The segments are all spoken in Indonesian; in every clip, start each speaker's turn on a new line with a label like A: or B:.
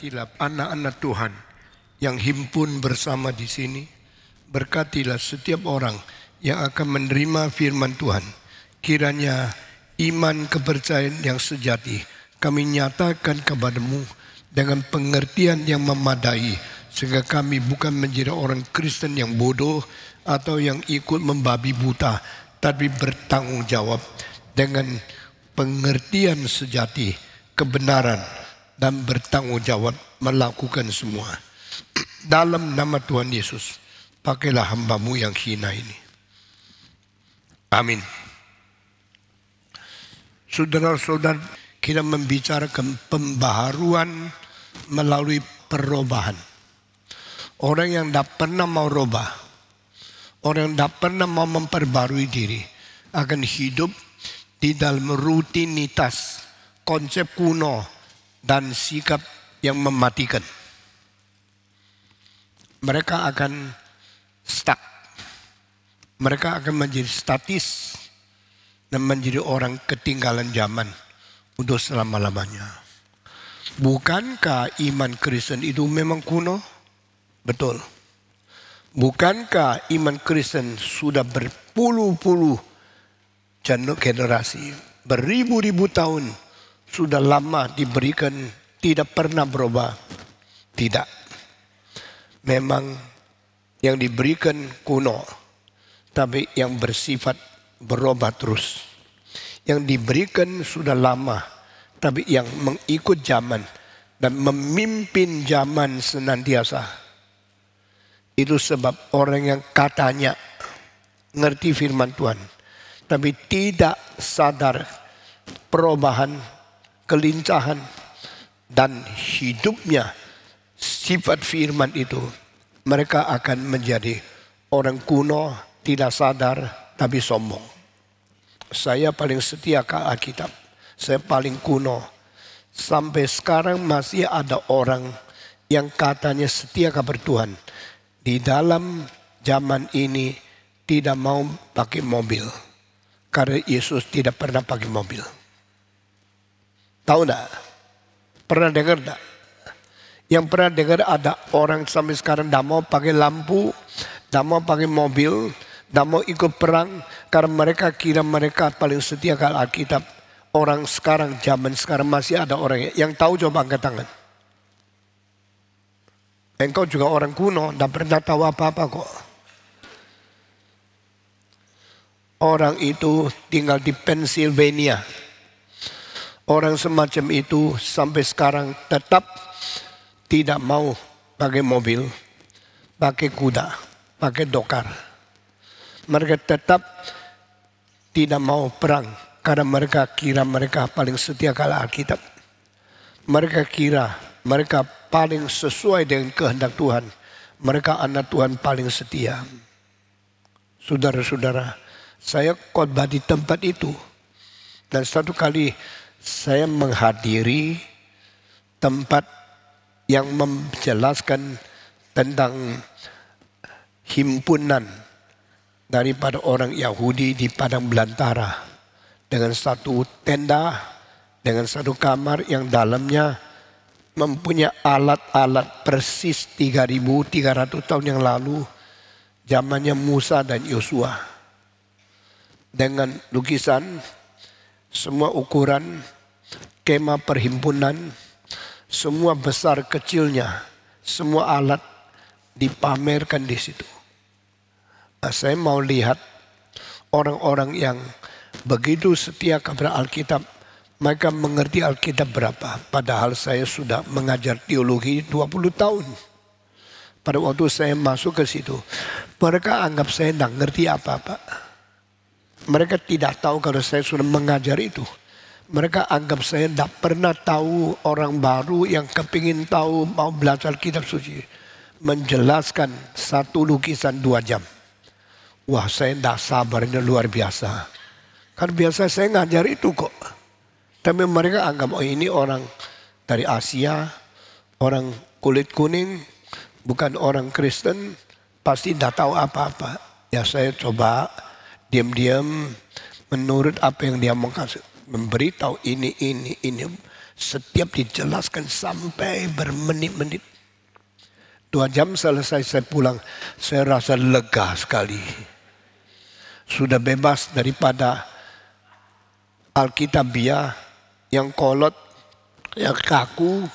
A: berkatilah anak-anak Tuhan yang himpun bersama di sini. Berkatilah setiap orang yang akan menerima firman Tuhan. Kiranya iman kepercayaan yang sejati kami nyatakan kepadamu dengan pengertian yang memadai sehingga kami bukan menjadi orang Kristen yang bodoh atau yang ikut membabi buta tapi bertanggung jawab dengan pengertian sejati kebenaran dan bertanggung jawab melakukan semua. Dalam nama Tuhan Yesus, pakailah hambamu yang hina ini. Amin. Saudara-saudara, kita membicarakan pembaharuan melalui perubahan. Orang yang tidak pernah mau rubah, orang yang tidak pernah mau memperbarui diri, akan hidup di dalam rutinitas konsep kuno dan sikap yang mematikan. Mereka akan stuck. Mereka akan menjadi statis dan menjadi orang ketinggalan zaman untuk selama-lamanya. Bukankah iman Kristen itu memang kuno? Betul. Bukankah iman Kristen sudah berpuluh-puluh generasi, beribu-ribu tahun sudah lama diberikan tidak pernah berubah. Tidak. Memang yang diberikan kuno. Tapi yang bersifat berubah terus. Yang diberikan sudah lama. Tapi yang mengikut zaman. Dan memimpin zaman senantiasa. Itu sebab orang yang katanya ngerti firman Tuhan. Tapi tidak sadar perubahan kelincahan dan hidupnya sifat firman itu mereka akan menjadi orang kuno tidak sadar tapi sombong. Saya paling setia ke Alkitab. Saya paling kuno. Sampai sekarang masih ada orang yang katanya setia kepada Tuhan. Di dalam zaman ini tidak mau pakai mobil. Karena Yesus tidak pernah pakai mobil. Tahu enggak? Pernah dengar enggak? Yang pernah dengar ada orang sampai sekarang enggak mau pakai lampu, enggak mau pakai mobil, enggak mau ikut perang karena mereka kira mereka paling setia ke Alkitab. Orang sekarang, zaman sekarang masih ada orang yang tahu coba angkat tangan. Engkau juga orang kuno, enggak pernah tahu apa-apa kok. Orang itu tinggal di Pennsylvania, Orang semacam itu sampai sekarang tetap tidak mau pakai mobil, pakai kuda, pakai dokar. Mereka tetap tidak mau perang karena mereka kira mereka paling setia kalah Alkitab. Mereka kira mereka paling sesuai dengan kehendak Tuhan. Mereka anak Tuhan paling setia. Saudara-saudara, saya khotbah di tempat itu. Dan satu kali saya menghadiri tempat yang menjelaskan tentang himpunan daripada orang Yahudi di padang belantara dengan satu tenda dengan satu kamar yang dalamnya mempunyai alat-alat persis 3300 tahun yang lalu zamannya Musa dan Yosua dengan lukisan semua ukuran, kema perhimpunan, semua besar kecilnya, semua alat dipamerkan di situ. Nah, saya mau lihat orang-orang yang begitu setia kepada Alkitab, mereka mengerti Alkitab berapa. Padahal saya sudah mengajar teologi 20 tahun. Pada waktu saya masuk ke situ, mereka anggap saya tidak ngerti apa-apa. Mereka tidak tahu kalau saya sudah mengajar itu. Mereka anggap saya tidak pernah tahu orang baru yang kepingin tahu mau belajar kitab suci. Menjelaskan satu lukisan dua jam. Wah saya tidak sabarnya luar biasa. Kan biasa saya ngajar itu kok. Tapi mereka anggap oh ini orang dari Asia, orang kulit kuning, bukan orang Kristen, pasti tidak tahu apa-apa. Ya saya coba diam-diam menurut apa yang dia mengkasih memberitahu ini ini ini setiap dijelaskan sampai bermenit-menit dua jam selesai saya pulang saya rasa lega sekali sudah bebas daripada Alkitabiah yang kolot yang kaku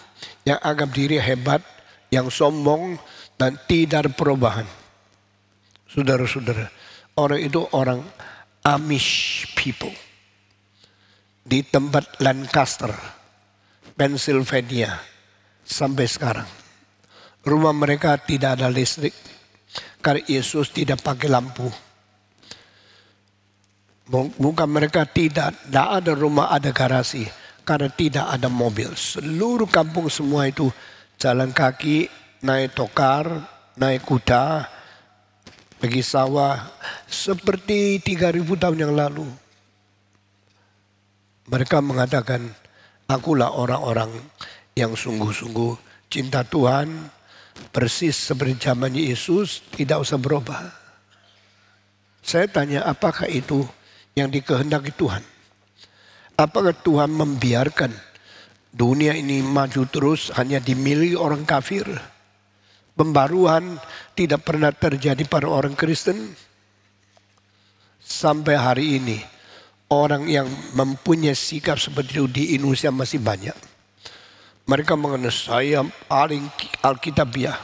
A: yang anggap diri hebat yang sombong dan tidak perubahan saudara-saudara orang itu orang Amish people di tempat Lancaster, Pennsylvania sampai sekarang. Rumah mereka tidak ada listrik karena Yesus tidak pakai lampu. Bukan mereka tidak, tidak ada rumah, ada garasi karena tidak ada mobil. Seluruh kampung semua itu jalan kaki, naik tokar, naik kuda, bagi sawah seperti 3000 tahun yang lalu. Mereka mengatakan, akulah orang-orang yang sungguh-sungguh cinta Tuhan, persis seperti zaman Yesus, tidak usah berubah. Saya tanya, apakah itu yang dikehendaki Tuhan? Apakah Tuhan membiarkan dunia ini maju terus hanya dimiliki orang kafir? Pembaruan tidak pernah terjadi pada orang Kristen. Sampai hari ini orang yang mempunyai sikap seperti itu di Indonesia masih banyak. Mereka mengenai saya paling Alkitabiah.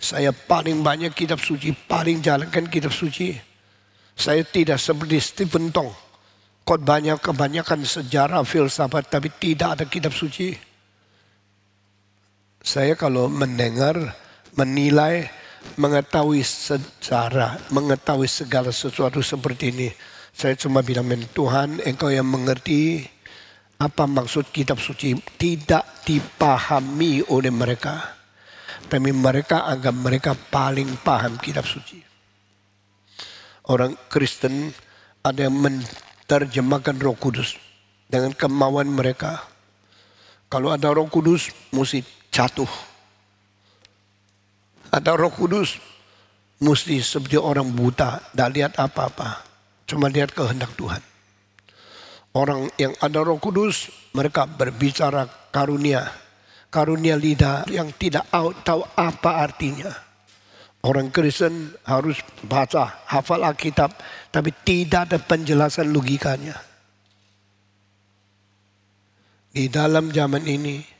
A: Saya paling banyak kitab suci, paling jalankan kitab suci. Saya tidak seperti Stephen Tong. banyak kebanyakan sejarah filsafat tapi tidak ada kitab suci. Saya kalau mendengar menilai, mengetahui sejarah, mengetahui segala sesuatu seperti ini. Saya cuma bilang, Tuhan engkau yang mengerti apa maksud kitab suci tidak dipahami oleh mereka. Tapi mereka anggap mereka paling paham kitab suci. Orang Kristen ada yang menerjemahkan roh kudus dengan kemauan mereka. Kalau ada roh kudus mesti jatuh Kata Roh Kudus, mesti seperti orang buta, tidak lihat apa-apa, cuma lihat kehendak Tuhan. Orang yang ada Roh Kudus, mereka berbicara karunia, karunia lidah yang tidak tahu apa artinya. Orang Kristen harus baca, hafal Alkitab, tapi tidak ada penjelasan logikanya. Di dalam zaman ini,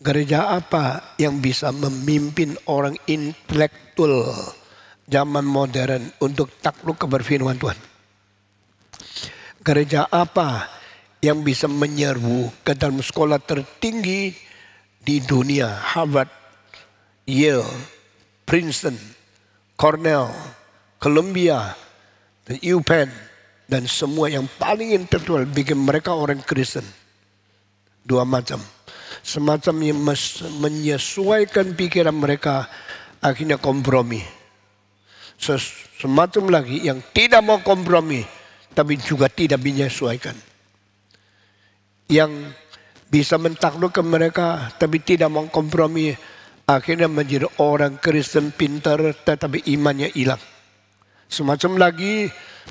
A: Gereja apa yang bisa memimpin orang intelektual zaman modern untuk takluk keberfirman Tuhan? Gereja apa yang bisa menyerbu ke dalam sekolah tertinggi di dunia? Harvard, Yale, Princeton, Cornell, Columbia, dan UPenn, dan semua yang paling intelektual bikin mereka orang Kristen. Dua macam semacam menyesuaikan pikiran mereka akhirnya kompromi. Semacam lagi yang tidak mau kompromi tapi juga tidak menyesuaikan. Yang bisa mentaklukkan mereka tapi tidak mau kompromi akhirnya menjadi orang Kristen pintar tetapi imannya hilang. Semacam lagi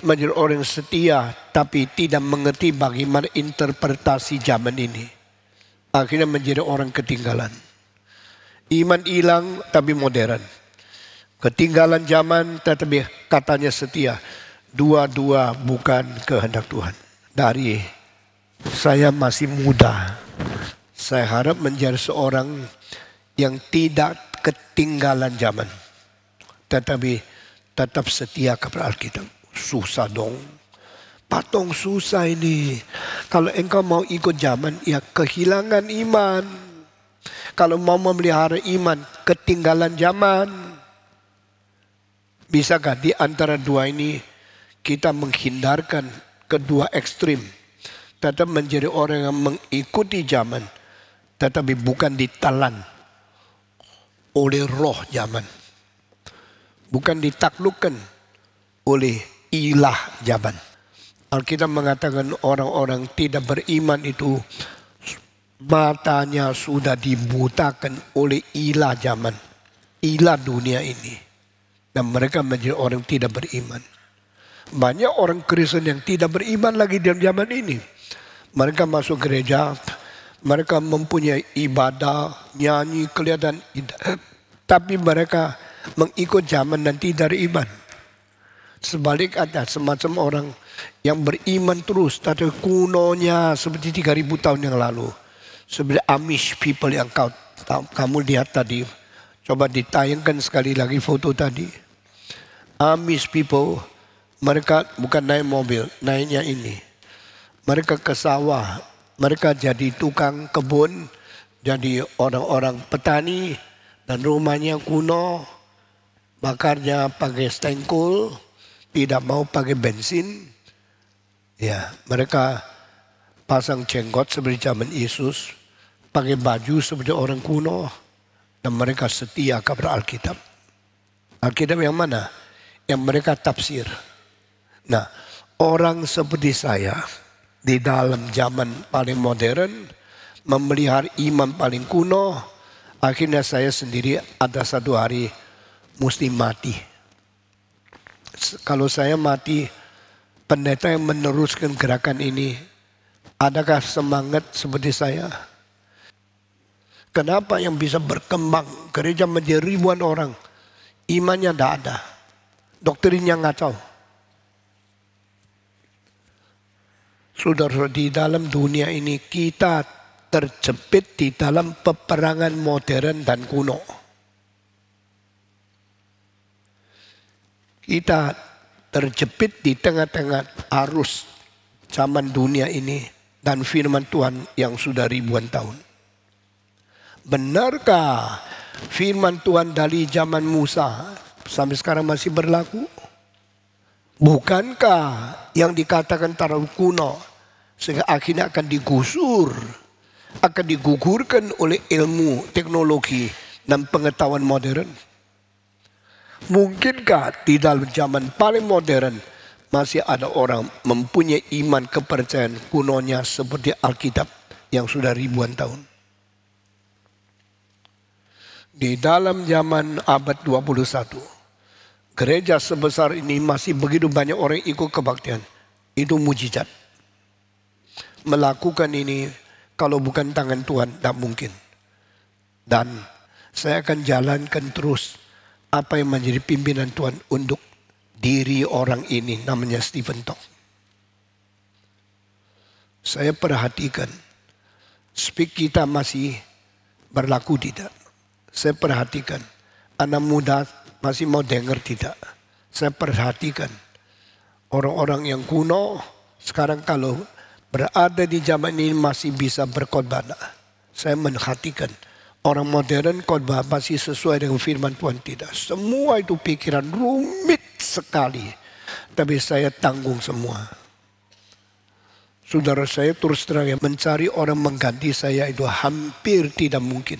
A: menjadi orang setia tapi tidak mengerti bagaimana interpretasi zaman ini. Akhirnya menjadi orang ketinggalan. Iman hilang tapi modern. Ketinggalan zaman tetapi katanya setia. Dua-dua bukan kehendak Tuhan. Dari saya masih muda. Saya harap menjadi seorang yang tidak ketinggalan zaman. Tetapi tetap setia kepada Alkitab. Susah dong patung susah ini. Kalau engkau mau ikut zaman, ya kehilangan iman. Kalau mau memelihara iman, ketinggalan zaman. Bisakah di antara dua ini kita menghindarkan kedua ekstrim? Tetap menjadi orang yang mengikuti zaman, tetapi bukan ditalan oleh roh zaman. Bukan ditaklukkan oleh ilah zaman. Alkitab mengatakan orang-orang tidak beriman itu matanya sudah dibutakan oleh ilah zaman, ilah dunia ini. Dan mereka menjadi orang tidak beriman. Banyak orang Kristen yang tidak beriman lagi di zaman ini. Mereka masuk gereja, mereka mempunyai ibadah, nyanyi kelihatan. Tapi mereka mengikut zaman dan tidak beriman. Sebalik ada semacam orang yang beriman terus. Tadi kunonya seperti 3000 tahun yang lalu. Seperti Amish people yang kau, kamu lihat tadi. Coba ditayangkan sekali lagi foto tadi. Amish people, mereka bukan naik mobil, naiknya ini. Mereka ke sawah, mereka jadi tukang kebun, jadi orang-orang petani, dan rumahnya kuno, bakarnya pakai stengkul, tidak mau pakai bensin, ya mereka pasang jenggot seperti zaman Yesus, pakai baju seperti orang kuno, dan mereka setia kepada Alkitab. Alkitab yang mana? Yang mereka tafsir. Nah, orang seperti saya di dalam zaman paling modern, memelihara iman paling kuno, akhirnya saya sendiri ada satu hari mesti mati kalau saya mati pendeta yang meneruskan gerakan ini, adakah semangat seperti saya? Kenapa yang bisa berkembang gereja menjadi ribuan orang? Imannya tidak ada. Doktrinnya ngacau. Saudara di dalam dunia ini kita terjepit di dalam peperangan modern dan kuno. Kita terjepit di tengah-tengah arus zaman dunia ini dan firman Tuhan yang sudah ribuan tahun. Benarkah firman Tuhan dari zaman Musa sampai sekarang masih berlaku? Bukankah yang dikatakan taraf kuno sehingga akhirnya akan digusur, akan digugurkan oleh ilmu, teknologi, dan pengetahuan modern? Mungkinkah di dalam zaman paling modern masih ada orang mempunyai iman kepercayaan kunonya seperti Alkitab yang sudah ribuan tahun? Di dalam zaman abad 21, gereja sebesar ini masih begitu banyak orang ikut kebaktian. Itu mujizat. Melakukan ini kalau bukan tangan Tuhan, tidak mungkin. Dan saya akan jalankan terus apa yang menjadi pimpinan Tuhan untuk diri orang ini namanya Stephen Tong. Saya perhatikan speak kita masih berlaku tidak. Saya perhatikan anak muda masih mau dengar tidak. Saya perhatikan orang-orang yang kuno sekarang kalau berada di zaman ini masih bisa berkorban. Saya menghatikan Orang modern khotbah pasti sih sesuai dengan firman Tuhan? Tidak. Semua itu pikiran rumit sekali. Tapi saya tanggung semua. Saudara saya terus terang mencari orang mengganti saya itu hampir tidak mungkin.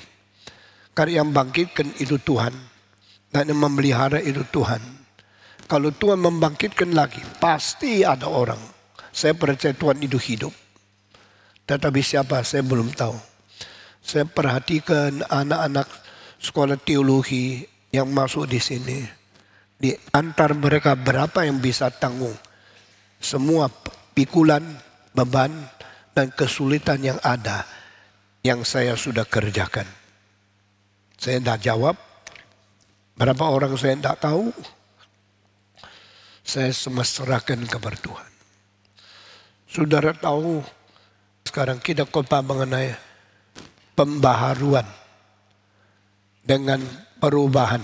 A: Karena yang bangkitkan itu Tuhan. Dan yang memelihara itu Tuhan. Kalau Tuhan membangkitkan lagi, pasti ada orang. Saya percaya Tuhan itu hidup. Tetapi siapa saya belum tahu. Saya perhatikan anak-anak sekolah teologi yang masuk di sini. Di antar mereka berapa yang bisa tanggung semua pikulan, beban, dan kesulitan yang ada yang saya sudah kerjakan. Saya tidak jawab. Berapa orang saya tidak tahu. Saya semesterakan kepada Tuhan. Saudara tahu sekarang kita kota mengenai pembaharuan dengan perubahan.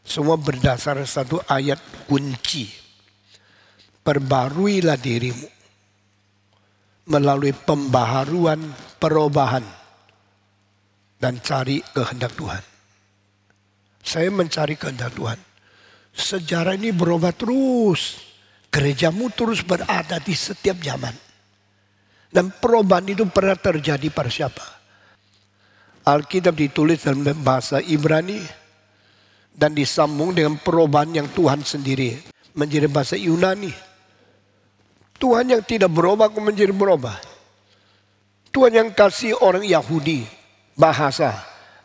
A: Semua berdasar satu ayat kunci. Perbaruilah dirimu melalui pembaharuan perubahan dan cari kehendak Tuhan. Saya mencari kehendak Tuhan. Sejarah ini berubah terus. Gerejamu terus berada di setiap zaman. Dan perubahan itu pernah terjadi pada siapa? Alkitab ditulis dalam bahasa Ibrani dan disambung dengan perubahan yang Tuhan sendiri menjadi bahasa Yunani. Tuhan yang tidak berubah kok menjadi berubah. Tuhan yang kasih orang Yahudi bahasa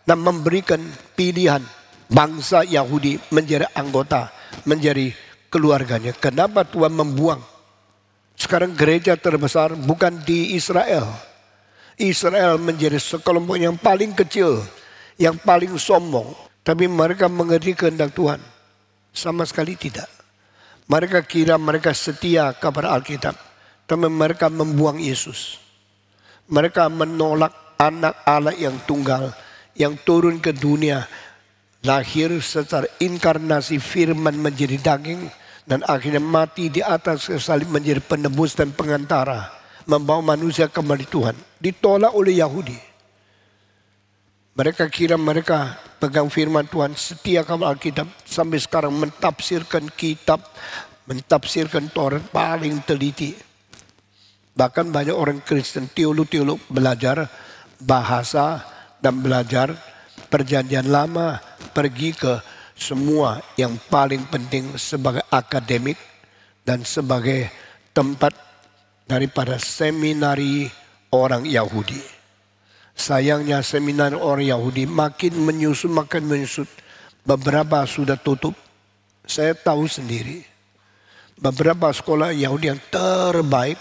A: dan memberikan pilihan bangsa Yahudi menjadi anggota, menjadi keluarganya. Kenapa Tuhan membuang? Sekarang gereja terbesar bukan di Israel, Israel menjadi sekelompok yang paling kecil, yang paling sombong. Tapi mereka mengerti kehendak Tuhan. Sama sekali tidak. Mereka kira mereka setia kepada Alkitab. Tapi mereka membuang Yesus. Mereka menolak anak Allah yang tunggal. Yang turun ke dunia. Lahir secara inkarnasi firman menjadi daging. Dan akhirnya mati di atas salib menjadi penebus dan pengantara membawa manusia kembali Tuhan. Ditolak oleh Yahudi. Mereka kira mereka pegang firman Tuhan setia kepada Alkitab. Sampai sekarang mentafsirkan kitab, mentafsirkan Taurat paling teliti. Bahkan banyak orang Kristen, teolog-teolog belajar bahasa dan belajar perjanjian lama pergi ke semua yang paling penting sebagai akademik dan sebagai tempat daripada seminari orang Yahudi. Sayangnya seminari orang Yahudi makin menyusut, makin menyusut. Beberapa sudah tutup. Saya tahu sendiri. Beberapa sekolah Yahudi yang terbaik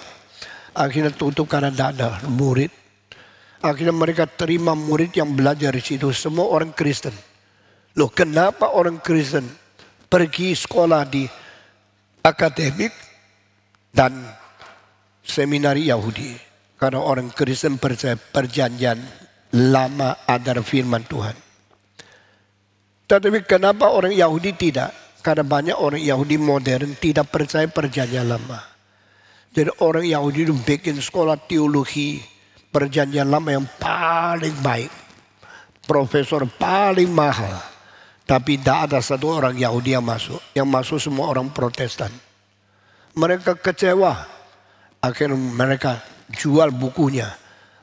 A: akhirnya tutup karena tidak ada murid. Akhirnya mereka terima murid yang belajar di situ. Semua orang Kristen. Loh kenapa orang Kristen pergi sekolah di akademik dan seminari Yahudi. Karena orang Kristen percaya perjanjian lama ada firman Tuhan. Tetapi kenapa orang Yahudi tidak? Karena banyak orang Yahudi modern tidak percaya perjanjian lama. Jadi orang Yahudi itu bikin sekolah teologi perjanjian lama yang paling baik. Profesor paling mahal. Tapi tidak ada satu orang Yahudi yang masuk. Yang masuk semua orang protestan. Mereka kecewa Akhirnya mereka jual bukunya.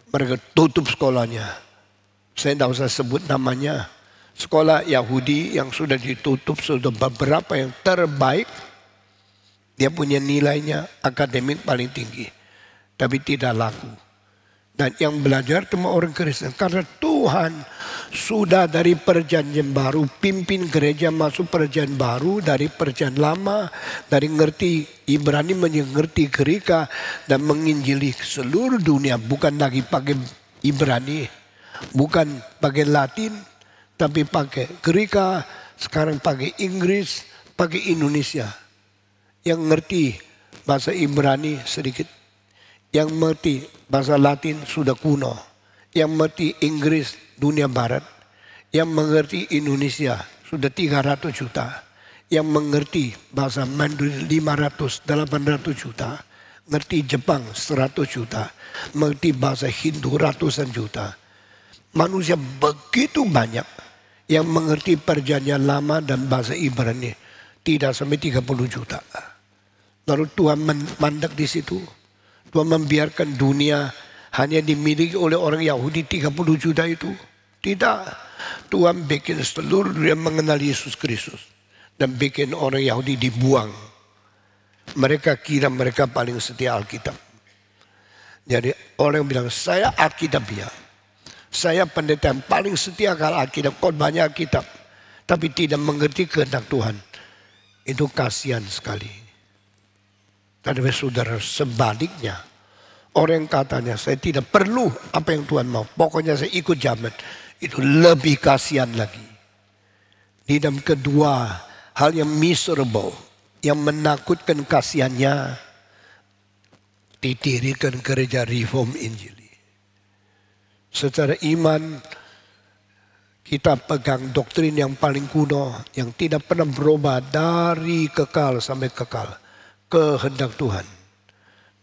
A: Mereka tutup sekolahnya. Saya tidak usah sebut namanya. Sekolah Yahudi yang sudah ditutup sudah beberapa yang terbaik. Dia punya nilainya akademik paling tinggi. Tapi tidak laku. Dan yang belajar cuma orang Kristen. Karena Tuhan sudah dari perjanjian baru pimpin gereja masuk perjanjian baru dari perjanjian lama. Dari ngerti Ibrani mengerti Gerika dan menginjili seluruh dunia. Bukan lagi pakai Ibrani. Bukan pakai Latin. Tapi pakai Gerika. Sekarang pakai Inggris. Pakai Indonesia. Yang ngerti bahasa Ibrani sedikit yang mengerti bahasa Latin sudah kuno. Yang mengerti Inggris dunia barat. Yang mengerti Indonesia sudah 300 juta. Yang mengerti bahasa Mandarin 500, 800 juta. mengerti Jepang 100 juta. Mengerti bahasa Hindu ratusan juta. Manusia begitu banyak yang mengerti perjanjian lama dan bahasa Ibrani. Tidak sampai 30 juta. Lalu Tuhan mandek di situ membiarkan dunia hanya dimiliki oleh orang Yahudi 30 juta itu. Tidak. Tuhan bikin seluruh dunia mengenal Yesus Kristus. Dan bikin orang Yahudi dibuang. Mereka kira mereka paling setia Alkitab. Jadi orang bilang, saya Alkitabiah. Ya. Saya pendeta yang paling setia kalau Alkitab. banyak Alkitab. Tapi tidak mengerti kehendak Tuhan. Itu kasihan sekali. Tadi saudara sebaliknya. Orang yang katanya saya tidak perlu apa yang Tuhan mau. Pokoknya saya ikut jamet. Itu lebih kasihan lagi. Di dalam kedua hal yang miserable. Yang menakutkan kasihannya. Didirikan gereja reform Injili. Secara iman kita pegang doktrin yang paling kuno. Yang tidak pernah berubah dari kekal sampai kekal kehendak Tuhan.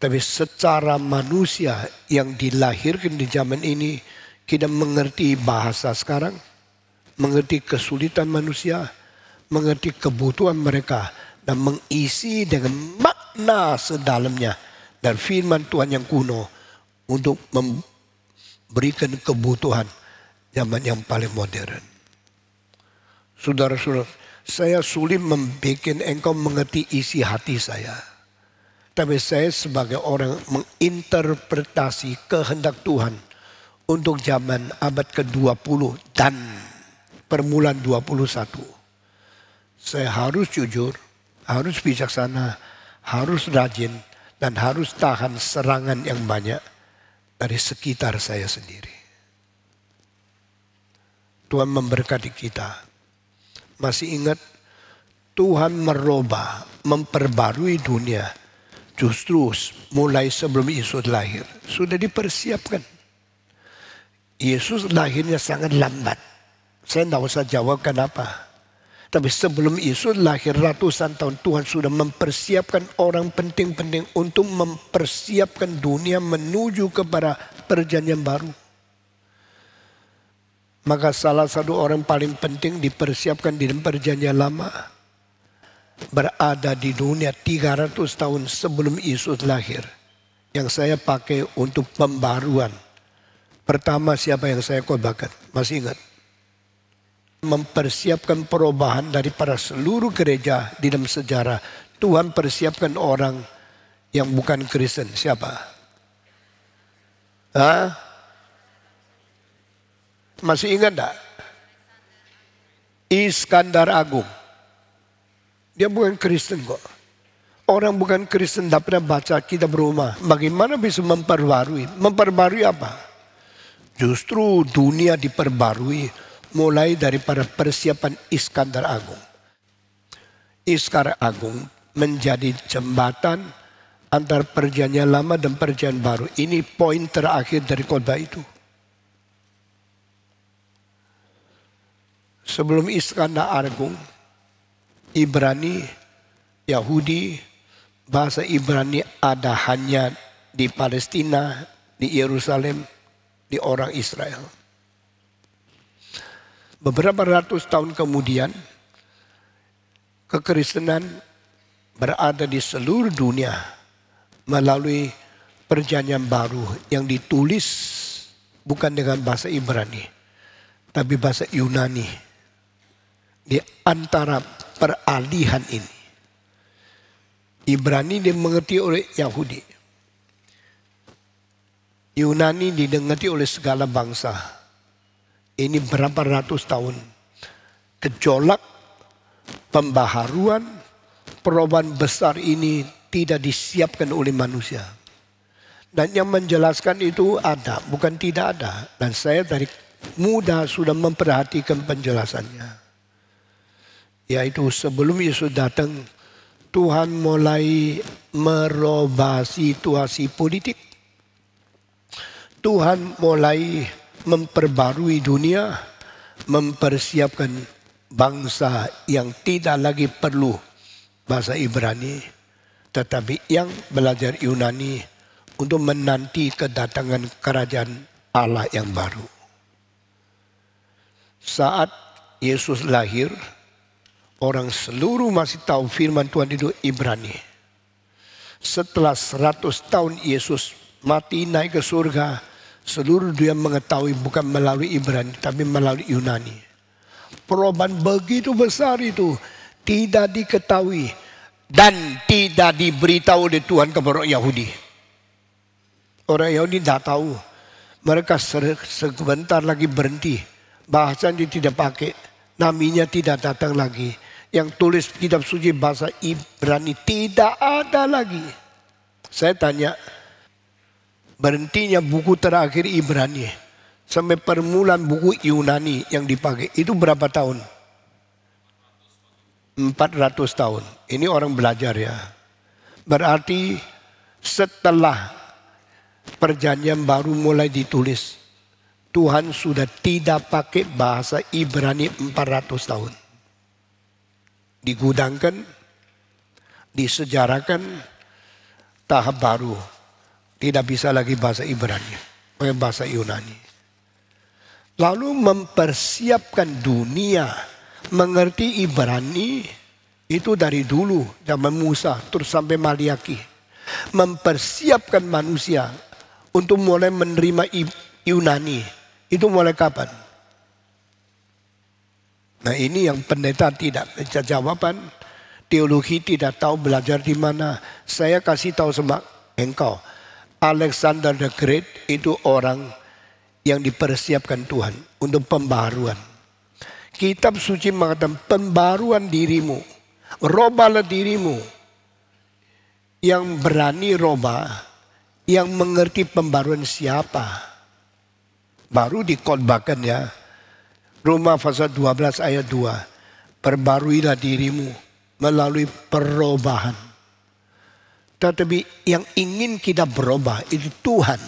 A: Tapi secara manusia yang dilahirkan di zaman ini kita mengerti bahasa sekarang, mengerti kesulitan manusia, mengerti kebutuhan mereka dan mengisi dengan makna sedalamnya dan firman Tuhan yang kuno untuk memberikan kebutuhan zaman yang paling modern. Saudara-saudara, saya sulit membuat engkau mengerti isi hati saya. Tapi saya sebagai orang menginterpretasi kehendak Tuhan untuk zaman abad ke-20 dan permulaan 21. Saya harus jujur, harus bijaksana, harus rajin, dan harus tahan serangan yang banyak dari sekitar saya sendiri. Tuhan memberkati kita. Masih ingat Tuhan merubah, memperbarui dunia. Justru mulai sebelum Yesus lahir sudah dipersiapkan. Yesus lahirnya sangat lambat. Saya tidak usah jawab kenapa. Tapi sebelum Yesus lahir ratusan tahun Tuhan sudah mempersiapkan orang penting-penting untuk mempersiapkan dunia menuju kepada perjanjian baru. Maka salah satu orang paling penting dipersiapkan di dalam perjanjian lama. Berada di dunia 300 tahun sebelum Yesus lahir. Yang saya pakai untuk pembaruan. Pertama siapa yang saya khotbahkan? Masih ingat? Mempersiapkan perubahan dari para seluruh gereja di dalam sejarah. Tuhan persiapkan orang yang bukan Kristen. Siapa? Hah? Masih ingat tak? Iskandar Agung. Dia bukan Kristen kok. Orang bukan Kristen tak pernah baca kitab Roma. Bagaimana bisa memperbarui? Memperbarui apa? Justru dunia diperbarui mulai dari para persiapan Iskandar Agung. Iskandar Agung menjadi jembatan antar perjanjian lama dan perjanjian baru. Ini poin terakhir dari khotbah itu. sebelum Iskandar Agung, Ibrani, Yahudi, bahasa Ibrani ada hanya di Palestina, di Yerusalem, di orang Israel. Beberapa ratus tahun kemudian, kekristenan berada di seluruh dunia melalui perjanjian baru yang ditulis bukan dengan bahasa Ibrani, tapi bahasa Yunani di antara peralihan ini. Ibrani dimengerti oleh Yahudi. Yunani didengerti oleh segala bangsa. Ini berapa ratus tahun. Gejolak, pembaharuan, perubahan besar ini tidak disiapkan oleh manusia. Dan yang menjelaskan itu ada, bukan tidak ada. Dan saya dari muda sudah memperhatikan penjelasannya yaitu sebelum Yesus datang Tuhan mulai merubah situasi politik. Tuhan mulai memperbarui dunia, mempersiapkan bangsa yang tidak lagi perlu bahasa Ibrani, tetapi yang belajar Yunani untuk menanti kedatangan kerajaan Allah yang baru. Saat Yesus lahir, Orang seluruh masih tahu firman Tuhan itu Ibrani. Setelah 100 tahun Yesus mati naik ke surga, seluruh dunia mengetahui bukan melalui Ibrani tapi melalui Yunani. Perubahan begitu besar itu tidak diketahui dan tidak diberitahu oleh Tuhan kepada orang Yahudi. Orang Yahudi tidak tahu. Mereka sebentar lagi berhenti. Bahasanya tidak pakai. namanya tidak datang lagi yang tulis kitab suci bahasa Ibrani tidak ada lagi. Saya tanya, berhentinya buku terakhir Ibrani sampai permulaan buku Yunani yang dipakai itu berapa tahun? 400 tahun. Ini orang belajar ya. Berarti setelah perjanjian baru mulai ditulis. Tuhan sudah tidak pakai bahasa Ibrani 400 tahun digudangkan, disejarakan tahap baru. Tidak bisa lagi bahasa Ibrani, pakai eh, bahasa Yunani. Lalu mempersiapkan dunia mengerti Ibrani itu dari dulu zaman Musa terus sampai Maliaki. Mempersiapkan manusia untuk mulai menerima Yunani. Itu mulai kapan? Nah ini yang pendeta tidak jawaban. Teologi tidak tahu belajar di mana. Saya kasih tahu sama engkau. Alexander the Great itu orang yang dipersiapkan Tuhan untuk pembaruan. Kitab suci mengatakan pembaruan dirimu. Robalah dirimu. Yang berani roba, yang mengerti pembaruan siapa. Baru dikotbahkan ya Roma pasal 12 ayat 2. Perbaruilah dirimu melalui perubahan. Tetapi yang ingin kita berubah itu Tuhan.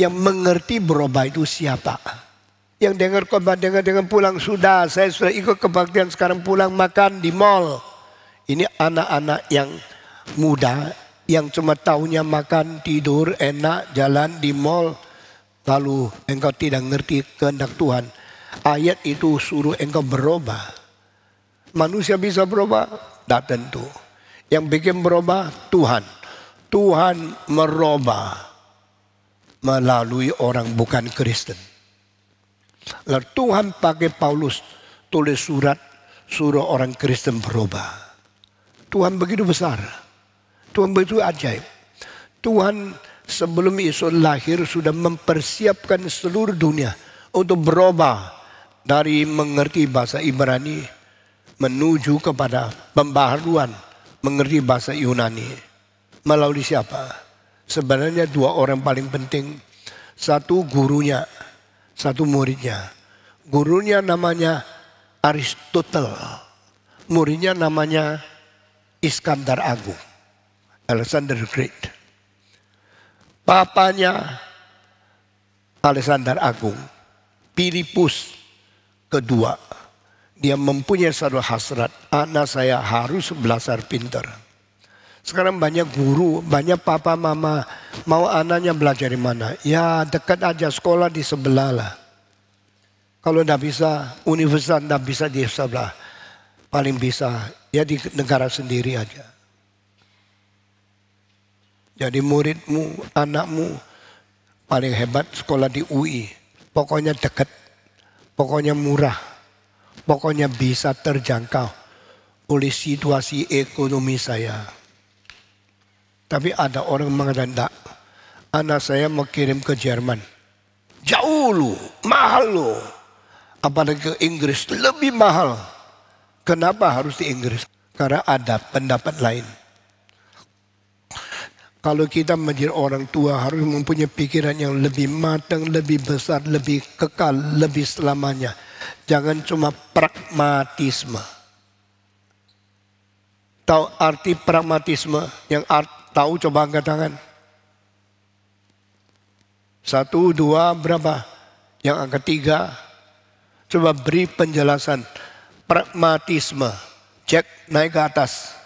A: Yang mengerti berubah itu siapa? Yang dengar khotbah dengar dengan pulang sudah. Saya sudah ikut kebaktian sekarang pulang makan di mall. Ini anak-anak yang muda yang cuma tahunya makan, tidur, enak, jalan di mall. Lalu engkau tidak ngerti kehendak Tuhan Ayat itu suruh engkau berubah. Manusia bisa berubah? Tidak tentu. Yang bikin berubah Tuhan. Tuhan merubah melalui orang bukan Kristen. Lalu Tuhan pakai Paulus tulis surat suruh orang Kristen berubah. Tuhan begitu besar. Tuhan begitu ajaib. Tuhan sebelum Yesus lahir sudah mempersiapkan seluruh dunia untuk berubah dari mengerti bahasa Ibrani menuju kepada pembaharuan mengerti bahasa Yunani. Melalui siapa? Sebenarnya dua orang paling penting. Satu gurunya, satu muridnya. Gurunya namanya Aristotle. Muridnya namanya Iskandar Agung. Alexander the Great. Papanya Alexander Agung. Filipus Kedua, dia mempunyai satu hasrat, anak saya harus belajar pintar. Sekarang banyak guru, banyak papa mama mau anaknya belajar di mana? Ya dekat aja sekolah di sebelah lah. Kalau tidak bisa, universitas tidak bisa di sebelah. Paling bisa ya di negara sendiri aja. Jadi muridmu, anakmu paling hebat sekolah di UI. Pokoknya dekat Pokoknya murah. Pokoknya bisa terjangkau oleh situasi ekonomi saya. Tapi ada orang mengatakan, tidak. Anak saya mau kirim ke Jerman. Jauh lu, mahal lu. Apalagi ke Inggris, lebih mahal. Kenapa harus di Inggris? Karena ada pendapat lain. Kalau kita menjadi orang tua harus mempunyai pikiran yang lebih matang, lebih besar, lebih kekal, lebih selamanya. Jangan cuma pragmatisme. Tahu arti pragmatisme? Yang art, tahu coba angkat tangan. Satu, dua, berapa? Yang angka tiga. Coba beri penjelasan. Pragmatisme. Cek naik ke atas.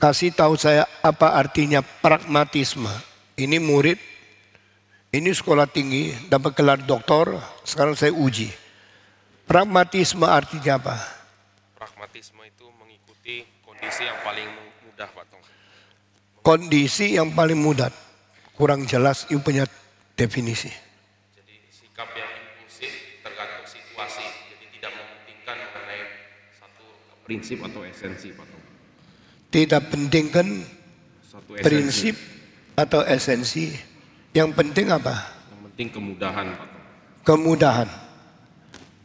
A: Kasih tahu saya apa artinya pragmatisme. Ini murid, ini sekolah tinggi, dapat gelar doktor, sekarang saya uji. Pragmatisme artinya apa?
B: Pragmatisme itu mengikuti kondisi yang paling mudah, Pak Tong.
A: Kondisi yang paling mudah. Kurang jelas, ini punya definisi.
B: Jadi sikap yang impulsif tergantung situasi. Jadi tidak mementingkan mengenai satu prinsip atau esensi, Pak Tong
A: tidak pentingkan prinsip atau esensi. Yang penting apa?
B: Yang penting kemudahan.
A: Kemudahan.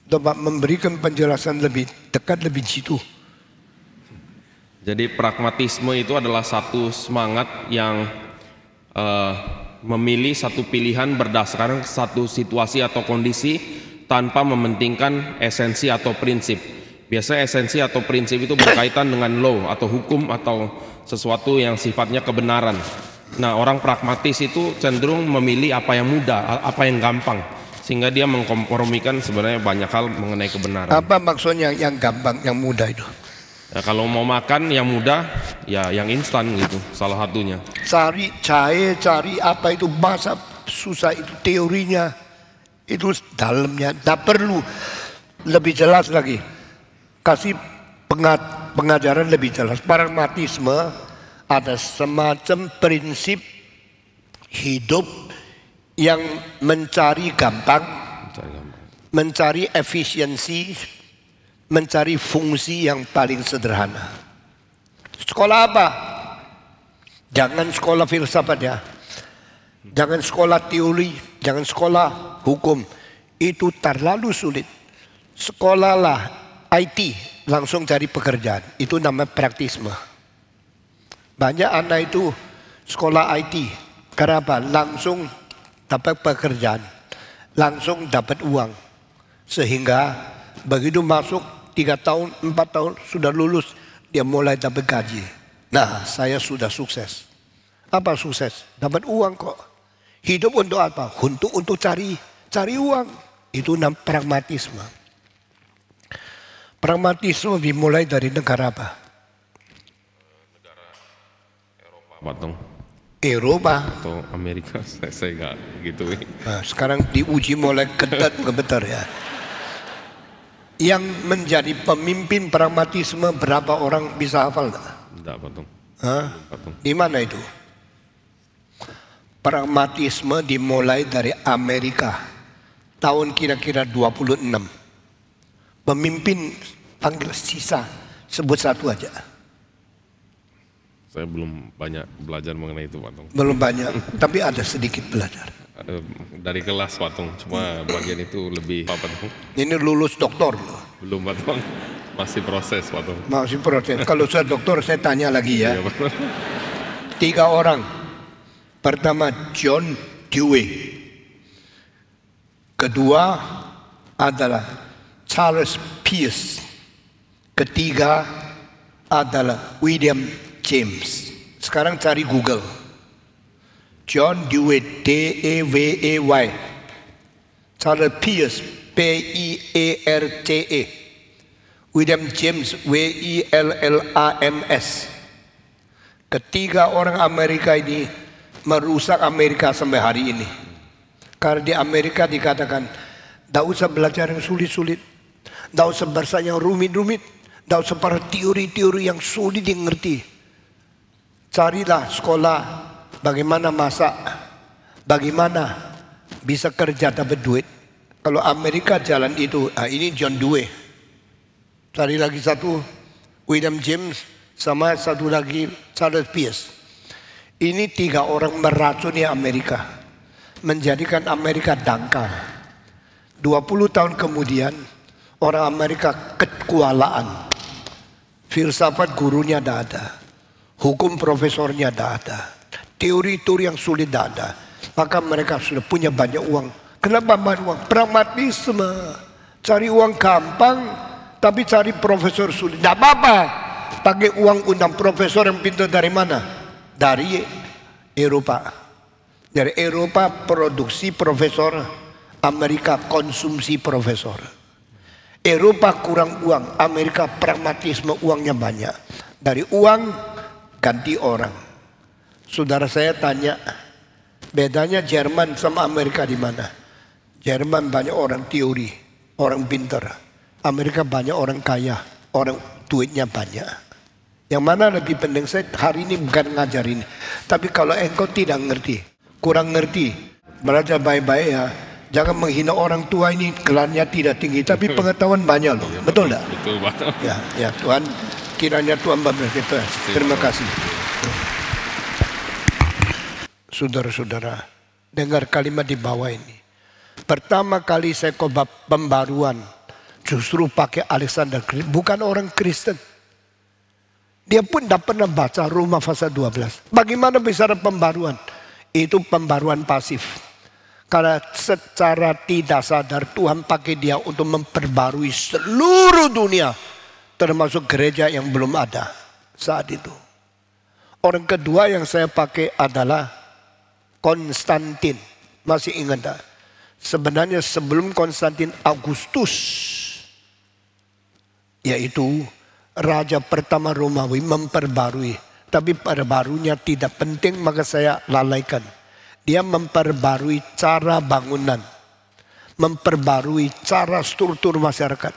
A: Coba memberikan penjelasan lebih dekat, lebih jitu.
B: Jadi pragmatisme itu adalah satu semangat yang uh, memilih satu pilihan berdasarkan satu situasi atau kondisi tanpa mementingkan esensi atau prinsip. Biasanya esensi atau prinsip itu berkaitan dengan law atau hukum atau sesuatu yang sifatnya kebenaran. Nah, orang pragmatis itu cenderung memilih apa yang mudah, apa yang gampang sehingga dia mengkompromikan sebenarnya banyak hal mengenai kebenaran.
A: Apa maksudnya yang gampang, yang mudah itu?
B: Ya, kalau mau makan yang mudah, ya yang instan gitu, salah satunya.
A: Cari cahaya, cari apa itu bahasa susah itu teorinya, itu dalamnya. Tak perlu lebih jelas lagi kasih pengajaran lebih jelas. Pragmatisme ada semacam prinsip hidup yang mencari gampang, mencari, gampang. mencari efisiensi, mencari fungsi yang paling sederhana. Sekolah apa? Jangan sekolah filsafat ya. Jangan sekolah teori, jangan sekolah hukum. Itu terlalu sulit. Sekolahlah IT langsung cari pekerjaan. Itu namanya praktisme. Banyak anak itu sekolah IT. Karena apa? Langsung dapat pekerjaan. Langsung dapat uang. Sehingga begitu masuk tiga tahun, empat tahun sudah lulus. Dia mulai dapat gaji. Nah saya sudah sukses. Apa sukses? Dapat uang kok. Hidup untuk apa? Untuk untuk cari cari uang. Itu pragmatisme. Pragmatisme dimulai dari negara apa? Negara Eropa. Eropa. Atau Amerika, saya, saya nggak gitu. Nah, sekarang diuji mulai ketat kebetar ya. Yang menjadi pemimpin pragmatisme berapa orang bisa hafal nggak? Tidak, Patung. Patung. Di mana itu? Pragmatisme dimulai dari Amerika tahun kira-kira 26. Pemimpin panggil sisa, sebut satu aja.
B: Saya belum banyak belajar mengenai itu, Pak Tung. Belum
A: banyak, tapi ada sedikit belajar.
B: Dari kelas, Pak Tung. Cuma bagian itu lebih, Pak Tung.
A: Ini lulus doktor loh. Belum, Pak Tung. Masih proses, Pak Tung. Masih proses. Kalau saya doktor, saya tanya lagi ya. Iya, Tiga orang. Pertama, John Dewey. Kedua adalah Charles Pierce. Ketiga adalah William James. Sekarang cari Google. John Dewey, D-E-W-E-Y. Charles Pierce, p e a r t e William James, W-I-L-L-A-M-S. Ketiga orang Amerika ini merusak Amerika sampai hari ini. Karena di Amerika dikatakan, tidak usah belajar yang sulit-sulit tidak usah bahasa yang rumit-rumit. Tidak usah para teori-teori yang sulit dimengerti. Carilah sekolah bagaimana masak. Bagaimana bisa kerja dapat duit. Kalau Amerika jalan itu, nah ini John Dewey. Cari lagi satu William James sama satu lagi Charles Pierce. Ini tiga orang meracuni Amerika. Menjadikan Amerika dangkal. 20 tahun kemudian Orang Amerika kekualaan. Filsafat gurunya tidak ada. Hukum profesornya tidak ada. Teori-teori yang sulit tidak ada. Maka mereka sudah punya banyak uang. Kenapa banyak uang? Pragmatisme. Cari uang gampang, tapi cari profesor sulit. Tidak apa-apa. Pakai uang undang profesor yang pintar dari mana? Dari Eropa. Dari Eropa produksi profesor. Amerika konsumsi profesor. Eropa kurang uang, Amerika pragmatisme uangnya banyak. Dari uang ganti orang. Saudara saya tanya, bedanya Jerman sama Amerika di mana? Jerman banyak orang teori, orang pintar. Amerika banyak orang kaya, orang duitnya banyak. Yang mana lebih penting saya hari ini bukan ngajarin. Tapi kalau engkau tidak ngerti, kurang ngerti, belajar baik-baik ya Jangan menghina orang tua ini kelannya tidak tinggi, tapi pengetahuan banyak loh. Ya, betul tidak? Betul, betul. Ya, ya Tuhan kiranya Tuhan memberkati kita. Terima kasih. Saudara-saudara, dengar kalimat di bawah ini. Pertama kali saya khotbah pembaruan, justru pakai Alexander bukan orang Kristen. Dia pun tidak pernah baca rumah pasal 12. Bagaimana bicara pembaruan? Itu pembaruan pasif. Karena secara tidak sadar Tuhan pakai dia untuk memperbarui seluruh dunia. Termasuk gereja yang belum ada saat itu. Orang kedua yang saya pakai adalah Konstantin. Masih ingat tak? Sebenarnya sebelum Konstantin Agustus. Yaitu raja pertama Romawi memperbarui. Tapi perbarunya tidak penting maka saya lalaikan. Dia memperbarui cara bangunan. Memperbarui cara struktur masyarakat.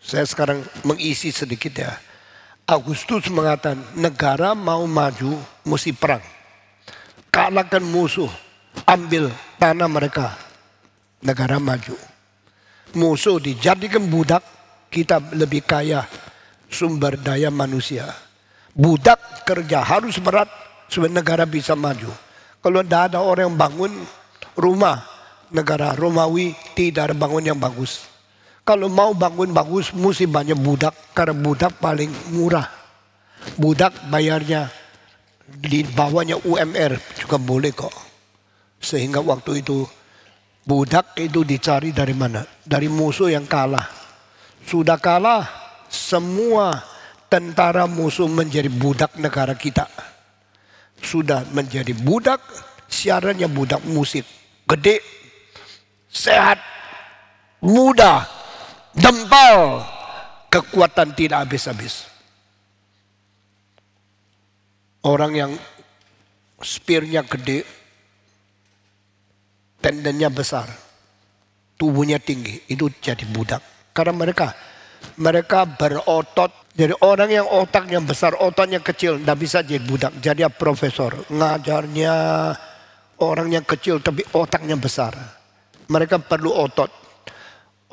A: Saya sekarang mengisi sedikit ya. Agustus mengatakan negara mau maju mesti perang. Kalahkan musuh, ambil tanah mereka. Negara maju. Musuh dijadikan budak, kita lebih kaya sumber daya manusia. Budak kerja harus berat, supaya negara bisa maju. Kalau tidak ada orang yang bangun rumah negara Romawi tidak ada bangun yang bagus. Kalau mau bangun bagus mesti banyak budak karena budak paling murah. Budak bayarnya di bawahnya UMR juga boleh kok. Sehingga waktu itu budak itu dicari dari mana? Dari musuh yang kalah. Sudah kalah semua tentara musuh menjadi budak negara kita sudah menjadi budak, siarannya budak musik. Gede, sehat, muda, dempal, kekuatan tidak habis-habis. Orang yang spirnya gede, tendennya besar, tubuhnya tinggi, itu jadi budak. Karena mereka mereka berotot. Jadi orang yang otaknya besar, otaknya kecil, tidak bisa jadi budak. Jadi profesor. Ngajarnya orang yang kecil tapi otaknya besar. Mereka perlu otot.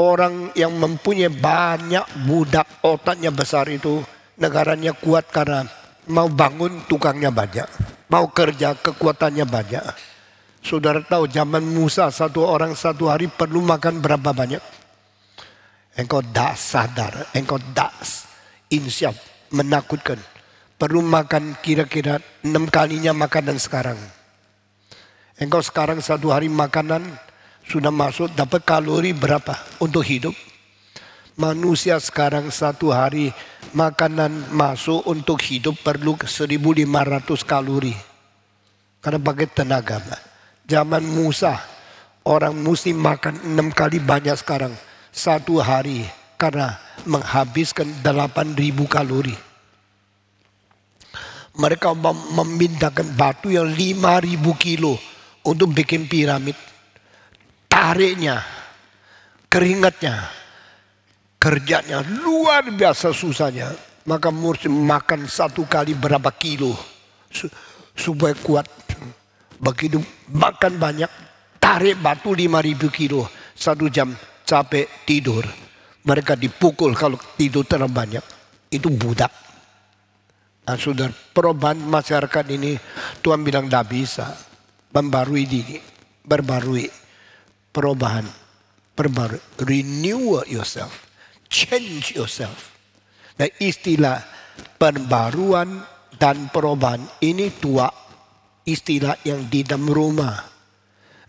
A: Orang yang mempunyai banyak budak otaknya besar itu negaranya kuat karena mau bangun tukangnya banyak. Mau kerja kekuatannya banyak. Saudara tahu zaman Musa satu orang satu hari perlu makan berapa banyak? Engkau tak sadar, engkau tak insyaf menakutkan. Perlu makan kira-kira enam kalinya makanan sekarang. Engkau sekarang satu hari makanan sudah masuk dapat kalori berapa untuk hidup? Manusia sekarang satu hari makanan masuk untuk hidup perlu 1500 kalori. Karena pakai tenaga. Zaman Musa, orang muslim makan enam kali banyak sekarang satu hari karena menghabiskan 8000 kalori. Mereka memindahkan batu yang 5000 kilo untuk bikin piramid. Tariknya, keringatnya, kerjanya luar biasa susahnya. Maka mesti makan satu kali berapa kilo supaya kuat. Begitu makan banyak, tarik batu 5000 kilo satu jam capek tidur. Mereka dipukul kalau tidur terlalu banyak. Itu budak. Nah, sudah perubahan masyarakat ini Tuhan bilang tidak bisa. Membarui diri. Berbarui. Perubahan. Berbarui. Renew yourself. Change yourself. Nah istilah perbaruan dan perubahan ini tua istilah yang di dalam rumah.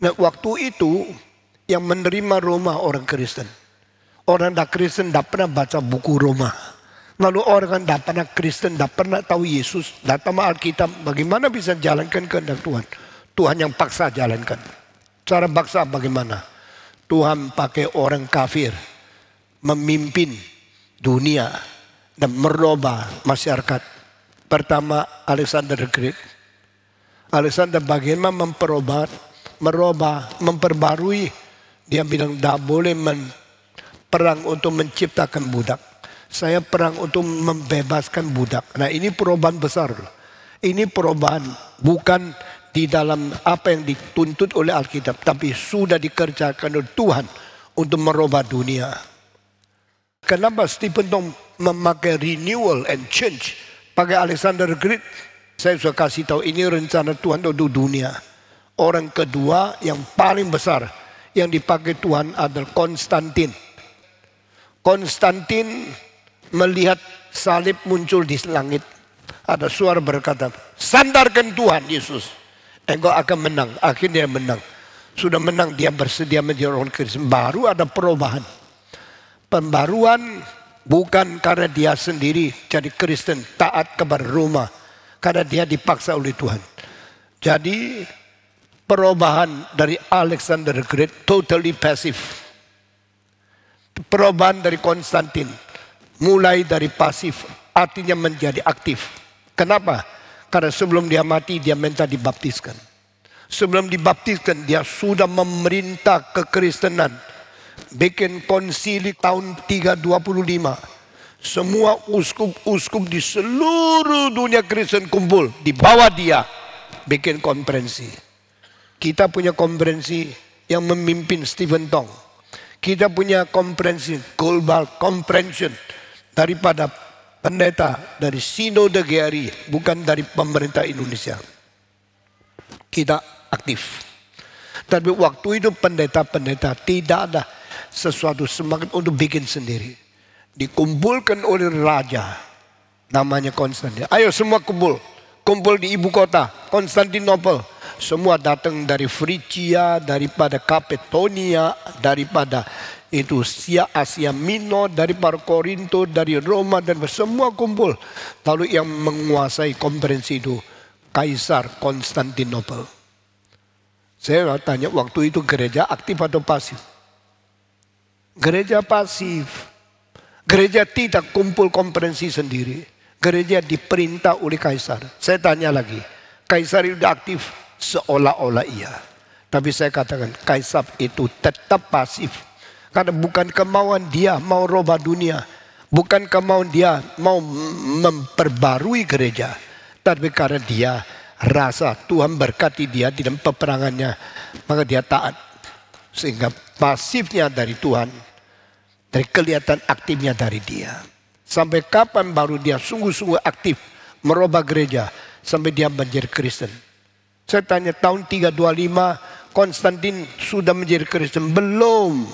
A: Nah waktu itu yang menerima Roma orang Kristen. Orang tidak Kristen tidak pernah baca buku Roma. Lalu orang tidak pernah Kristen, tidak pernah tahu Yesus, tidak tahu Alkitab, bagaimana bisa jalankan kehendak Tuhan? Tuhan yang paksa jalankan. Cara paksa bagaimana? Tuhan pakai orang kafir memimpin dunia dan merubah masyarakat. Pertama Alexander the Great. Alexander bagaimana memperubah, merubah, memperbarui dia bilang, tidak boleh men perang untuk menciptakan budak. Saya perang untuk membebaskan budak. Nah ini perubahan besar. Ini perubahan bukan di dalam apa yang dituntut oleh Alkitab. Tapi sudah dikerjakan oleh Tuhan untuk merubah dunia. Kenapa Stephen Tong memakai renewal and change? Pakai Alexander Great. Saya sudah kasih tahu ini rencana Tuhan untuk dunia. Orang kedua yang paling besar yang dipakai Tuhan adalah Konstantin. Konstantin melihat salib muncul di langit. Ada suara berkata, sandarkan Tuhan Yesus. Engkau akan menang. Akhirnya menang. Sudah menang dia bersedia menjadi orang Kristen. Baru ada perubahan. Pembaruan bukan karena dia sendiri jadi Kristen taat kepada Roma. Karena dia dipaksa oleh Tuhan. Jadi perubahan dari Alexander Great totally passive. Perubahan dari Konstantin mulai dari pasif artinya menjadi aktif. Kenapa? Karena sebelum dia mati dia minta dibaptiskan. Sebelum dibaptiskan dia sudah memerintah kekristenan. Bikin konsili tahun 325. Semua uskup-uskup di seluruh dunia Kristen kumpul di bawah dia bikin konferensi kita punya konferensi yang memimpin Stephen Tong. Kita punya konferensi global comprehension daripada pendeta dari Sinode Gary, bukan dari pemerintah Indonesia. Kita aktif. Tapi waktu itu pendeta-pendeta tidak ada sesuatu semangat untuk bikin sendiri. Dikumpulkan oleh raja namanya Konstantin. Ayo semua kumpul. Kumpul di ibu kota Konstantinopel semua datang dari Frigia, daripada Kapetonia, daripada itu Sia Asia Minor, dari Korinto, dari Roma dan semua kumpul. Lalu yang menguasai konferensi itu Kaisar Konstantinopel. Saya tanya waktu itu gereja aktif atau pasif? Gereja pasif. Gereja tidak kumpul konferensi sendiri. Gereja diperintah oleh kaisar. Saya tanya lagi, kaisar itu aktif seolah-olah iya. Tapi saya katakan Kaisar itu tetap pasif. Karena bukan kemauan dia mau roba dunia. Bukan kemauan dia mau memperbarui gereja. Tapi karena dia rasa Tuhan berkati dia di dalam peperangannya. Maka dia taat. Sehingga pasifnya dari Tuhan. Dari kelihatan aktifnya dari dia. Sampai kapan baru dia sungguh-sungguh aktif merubah gereja. Sampai dia menjadi Kristen. Saya tanya tahun 325 Konstantin sudah menjadi Kristen? Belum.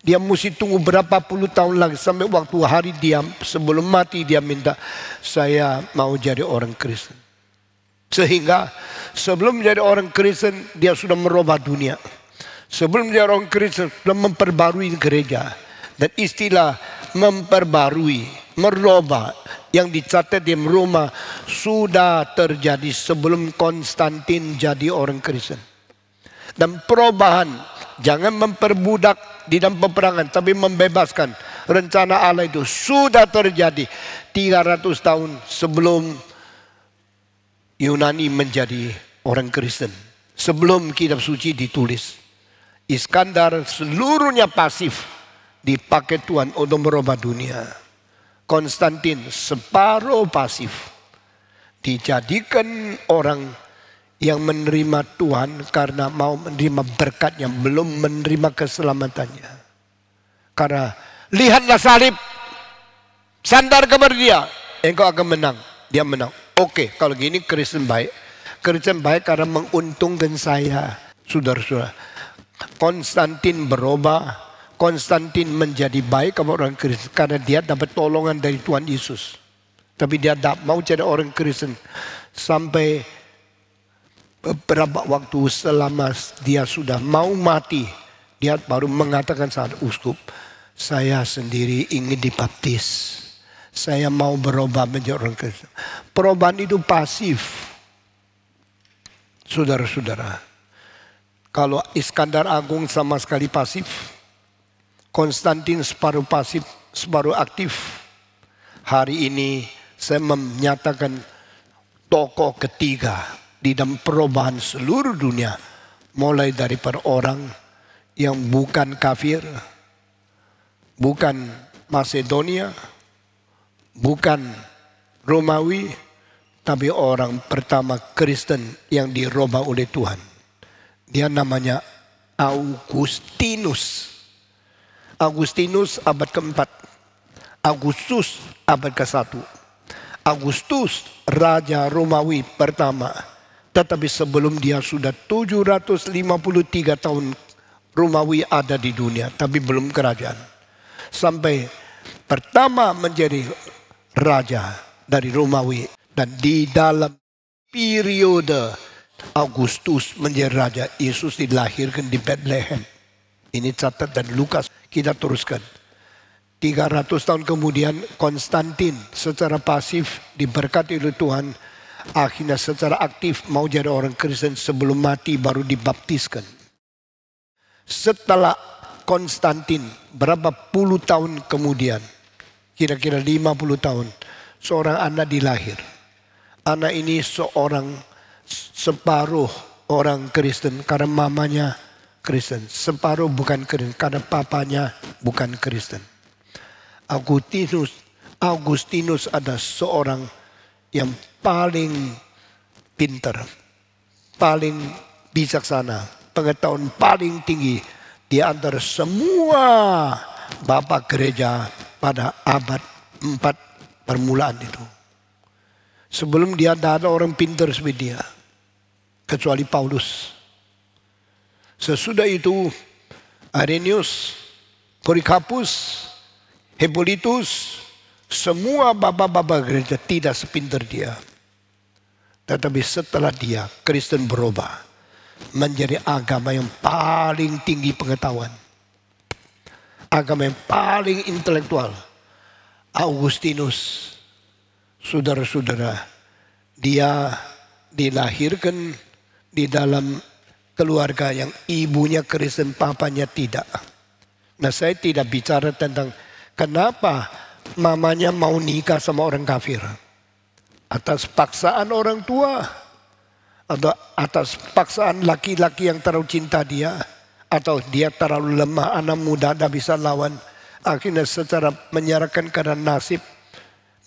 A: Dia mesti tunggu berapa puluh tahun lagi sampai waktu hari dia sebelum mati dia minta saya mau jadi orang Kristen. Sehingga sebelum menjadi orang Kristen dia sudah merubah dunia. Sebelum jadi orang Kristen sudah memperbarui gereja. Dan istilah memperbarui meroba yang dicatat di Roma sudah terjadi sebelum Konstantin jadi orang Kristen. Dan perubahan jangan memperbudak di dalam peperangan tapi membebaskan. Rencana Allah itu sudah terjadi 300 tahun sebelum Yunani menjadi orang Kristen. Sebelum kitab suci ditulis. Iskandar seluruhnya pasif dipakai Tuhan untuk merubah dunia. Konstantin separuh pasif dijadikan orang yang menerima Tuhan karena mau menerima berkatnya, belum menerima keselamatannya. Karena lihatlah salib, sandar kepada dia, engkau akan menang. Dia menang. Oke, okay, kalau gini Kristen baik. Kristen baik karena menguntungkan saya. Saudara-saudara, Konstantin berubah Konstantin menjadi baik kepada orang Kristen karena dia dapat tolongan dari Tuhan Yesus. Tapi dia tidak mau jadi orang Kristen sampai beberapa waktu selama dia sudah mau mati, dia baru mengatakan saat uskup, saya sendiri ingin dibaptis. Saya mau berubah menjadi orang Kristen. Perubahan itu pasif. Saudara-saudara, kalau Iskandar Agung sama sekali pasif, Konstantin separuh pasif, separuh aktif. Hari ini saya menyatakan tokoh ketiga di dalam perubahan seluruh dunia. Mulai dari per orang yang bukan kafir, bukan Macedonia, bukan Romawi, tapi orang pertama Kristen yang diroba oleh Tuhan. Dia namanya Augustinus. Agustinus abad keempat, Agustus abad ke-1. Agustus Raja Romawi pertama. Tetapi sebelum dia sudah 753 tahun Romawi ada di dunia. Tapi belum kerajaan. Sampai pertama menjadi raja dari Romawi. Dan di dalam periode Agustus menjadi raja, Yesus dilahirkan di Bethlehem. Ini catat dan Lukas kita teruskan. 300 tahun kemudian Konstantin secara pasif diberkati oleh Tuhan akhirnya secara aktif mau jadi orang Kristen sebelum mati baru dibaptiskan. Setelah Konstantin berapa puluh tahun kemudian kira-kira 50 tahun seorang anak dilahir. Anak ini seorang separuh orang Kristen karena mamanya Kristen. Separuh bukan Kristen karena papanya bukan Kristen. Agustinus Agustinus ada seorang yang paling pinter, paling bijaksana, pengetahuan paling tinggi di antara semua bapak gereja pada abad 4 permulaan itu. Sebelum dia tidak ada orang pinter seperti dia. Kecuali Paulus. Sesudah itu Arenius, Korikapus, Hippolytus, semua bapak-bapak gereja tidak sepinter dia. Tetapi setelah dia Kristen berubah menjadi agama yang paling tinggi pengetahuan. Agama yang paling intelektual. Augustinus, saudara-saudara, dia dilahirkan di dalam keluarga yang ibunya Kristen, papanya tidak. Nah saya tidak bicara tentang kenapa mamanya mau nikah sama orang kafir. Atas paksaan orang tua. Atau atas paksaan laki-laki yang terlalu cinta dia. Atau dia terlalu lemah, anak muda tidak bisa lawan. Akhirnya secara menyerahkan karena nasib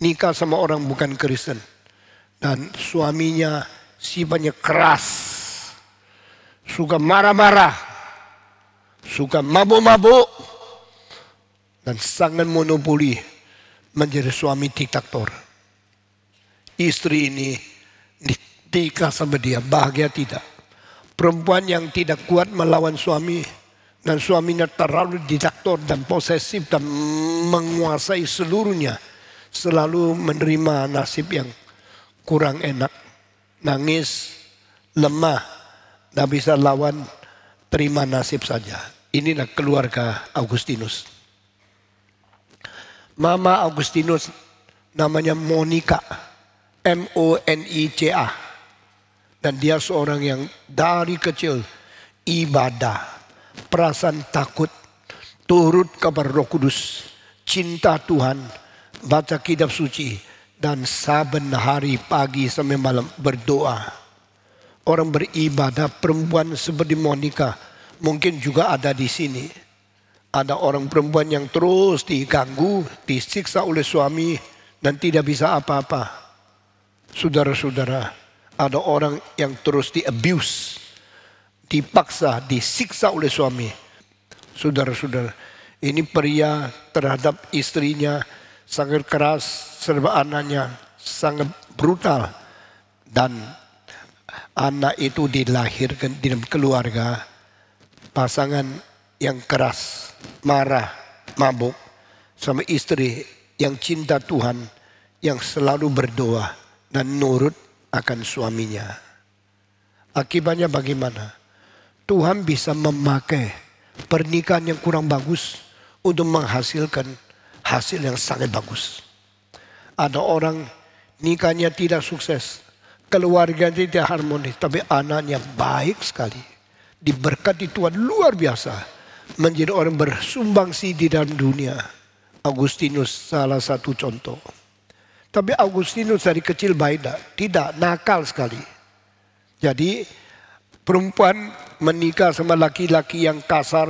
A: nikah sama orang bukan Kristen. Dan suaminya sifatnya keras suka marah-marah, suka mabuk-mabuk, dan sangat monopoli menjadi suami diktator. Istri ini ditikah sama dia, bahagia tidak. Perempuan yang tidak kuat melawan suami dan suaminya terlalu diktator dan posesif dan menguasai seluruhnya. Selalu menerima nasib yang kurang enak. Nangis, lemah, tidak bisa lawan, terima nasib saja. Inilah keluarga Agustinus. Mama Agustinus namanya Monica. M-O-N-I-C-A. Dan dia seorang yang dari kecil ibadah. Perasaan takut. Turut kabar roh kudus. Cinta Tuhan. Baca kitab suci. Dan saben hari pagi sampai malam berdoa orang beribadah perempuan seperti Monica mungkin juga ada di sini. Ada orang perempuan yang terus diganggu, disiksa oleh suami dan tidak bisa apa-apa. Saudara-saudara, ada orang yang terus diabuse, dipaksa, disiksa oleh suami. Saudara-saudara, ini pria terhadap istrinya sangat keras, serba anaknya sangat brutal dan anak itu dilahirkan di dalam keluarga pasangan yang keras, marah, mabuk, sama istri yang cinta Tuhan, yang selalu berdoa dan nurut akan suaminya. Akibatnya bagaimana? Tuhan bisa memakai pernikahan yang kurang bagus untuk menghasilkan hasil yang sangat bagus. Ada orang nikahnya tidak sukses, keluarga tidak harmonis, tapi anaknya baik sekali. Diberkati Tuhan luar biasa. Menjadi orang bersumbangsi di dalam dunia. Agustinus salah satu contoh. Tapi Agustinus dari kecil baik tidak? Tidak, nakal sekali. Jadi perempuan menikah sama laki-laki yang kasar,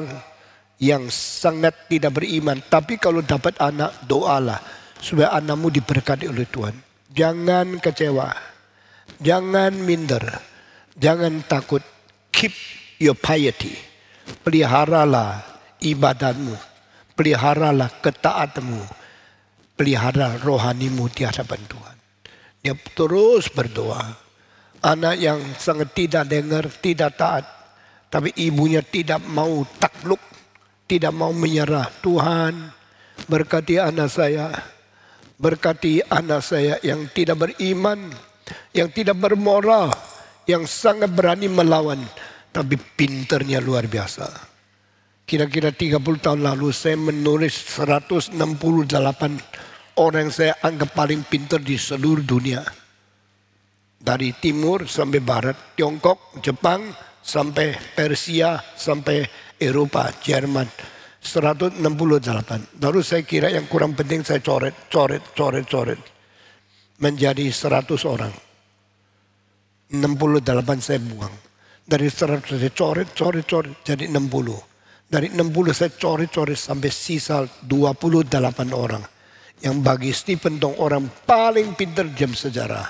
A: yang sangat tidak beriman. Tapi kalau dapat anak, doalah. Supaya anakmu diberkati oleh Tuhan. Jangan kecewa Jangan minder. Jangan takut. Keep your piety. Peliharalah ibadahmu. Peliharalah ketaatmu. Pelihara rohanimu di hadapan Tuhan. Dia terus berdoa. Anak yang sangat tidak dengar, tidak taat. Tapi ibunya tidak mau takluk. Tidak mau menyerah. Tuhan berkati anak saya. Berkati anak saya yang tidak beriman yang tidak bermoral, yang sangat berani melawan, tapi pinternya luar biasa. Kira-kira 30 tahun lalu saya menulis 168 orang yang saya anggap paling pinter di seluruh dunia. Dari timur sampai barat, Tiongkok, Jepang, sampai Persia, sampai Eropa, Jerman. 168. lalu saya kira yang kurang penting saya coret, coret, coret, coret menjadi 100 orang. 68 saya buang. Dari 100 saya coret, coret, coret jadi 60. Dari 60 saya coret-coret sampai sisa 28 orang. Yang bagi Stephen Dong orang paling pinter jam sejarah.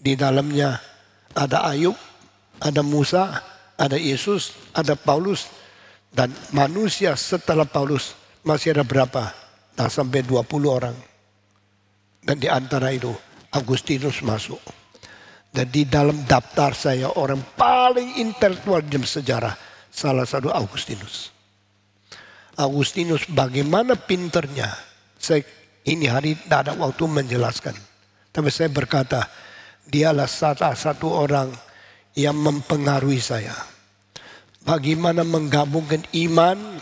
A: Di dalamnya ada Ayub, ada Musa, ada Yesus, ada Paulus. Dan manusia setelah Paulus masih ada berapa? Tak nah, sampai 20 orang. Dan di antara itu Agustinus masuk. Dan di dalam daftar saya orang paling intelektual dalam sejarah. Salah satu Agustinus. Agustinus bagaimana pinternya. Saya ini hari tidak ada waktu menjelaskan. Tapi saya berkata, dialah salah satu orang yang mempengaruhi saya. Bagaimana menggabungkan iman,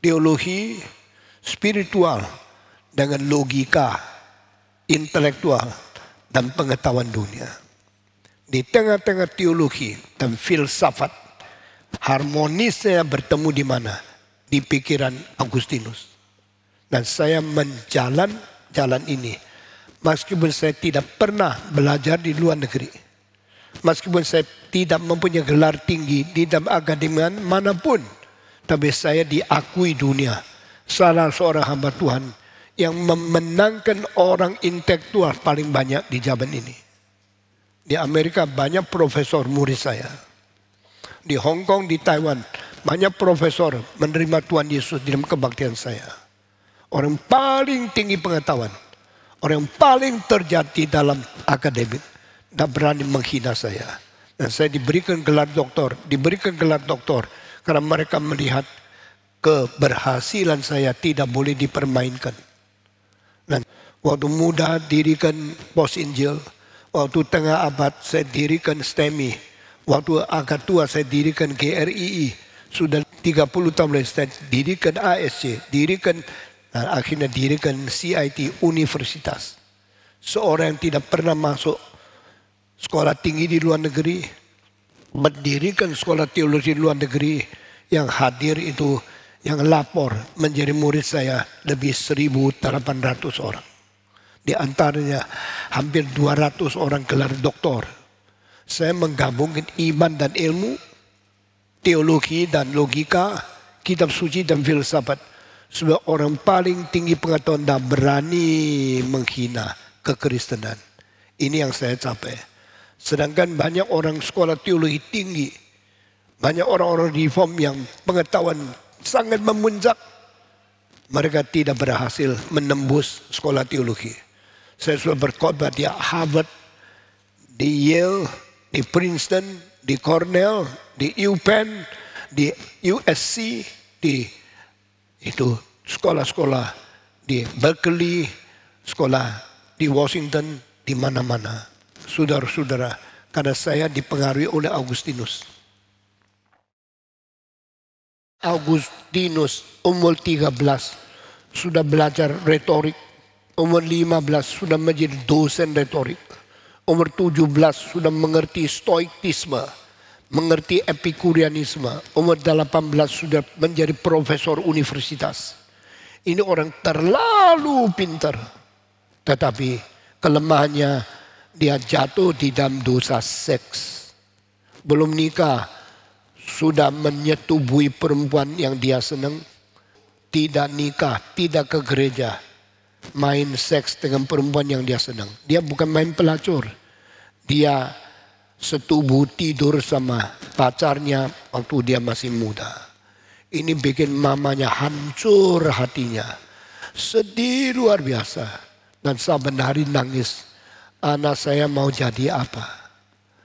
A: teologi, spiritual dengan logika intelektual dan pengetahuan dunia. Di tengah-tengah teologi dan filsafat, harmonisnya bertemu di mana? Di pikiran Agustinus. Dan saya menjalan jalan ini. Meskipun saya tidak pernah belajar di luar negeri. Meskipun saya tidak mempunyai gelar tinggi di dalam akademi manapun. Tapi saya diakui dunia. Salah seorang hamba Tuhan yang memenangkan orang intelektual paling banyak di zaman ini. Di Amerika banyak profesor murid saya. Di Hong Kong, di Taiwan banyak profesor menerima Tuhan Yesus dalam kebaktian saya. Orang paling tinggi pengetahuan, orang yang paling terjadi dalam akademik dan berani menghina saya. Dan saya diberikan gelar doktor, diberikan gelar doktor karena mereka melihat keberhasilan saya tidak boleh dipermainkan. Waktu muda dirikan pos Injil. Waktu tengah abad saya dirikan STEMI. Waktu agak tua saya dirikan GRII. Sudah 30 tahun lalu saya dirikan ASC. Dirikan dan akhirnya dirikan CIT Universitas. Seorang yang tidak pernah masuk sekolah tinggi di luar negeri. Mendirikan sekolah teologi di luar negeri. Yang hadir itu yang lapor menjadi murid saya lebih 1.800 orang. Di antaranya hampir 200 orang gelar doktor. Saya menggabungkan iman dan ilmu, teologi dan logika, kitab suci dan filsafat. Sebab orang paling tinggi pengetahuan dan berani menghina kekristenan. Ini yang saya capai. Sedangkan banyak orang sekolah teologi tinggi. Banyak orang-orang reform yang pengetahuan sangat memuncak. Mereka tidak berhasil menembus sekolah teologi. Saya sudah berkhotbah di Harvard, di Yale, di Princeton, di Cornell, di UPenn, di USC, di itu sekolah-sekolah di Berkeley, sekolah di Washington, di mana-mana. Saudara-saudara, karena saya dipengaruhi oleh Augustinus. Augustinus umur 13 sudah belajar retorik Umur 15 sudah menjadi dosen retorik. Umur 17 sudah mengerti stoikisme, mengerti epikurianisme. Umur 18 sudah menjadi profesor universitas. Ini orang terlalu pintar. Tetapi kelemahannya dia jatuh di dalam dosa seks. Belum nikah sudah menyetubui perempuan yang dia senang. Tidak nikah, tidak ke gereja main seks dengan perempuan yang dia senang. Dia bukan main pelacur. Dia setubuh tidur sama pacarnya waktu dia masih muda. Ini bikin mamanya hancur hatinya. Sedih luar biasa. Dan sabenari nangis. Anak saya mau jadi apa?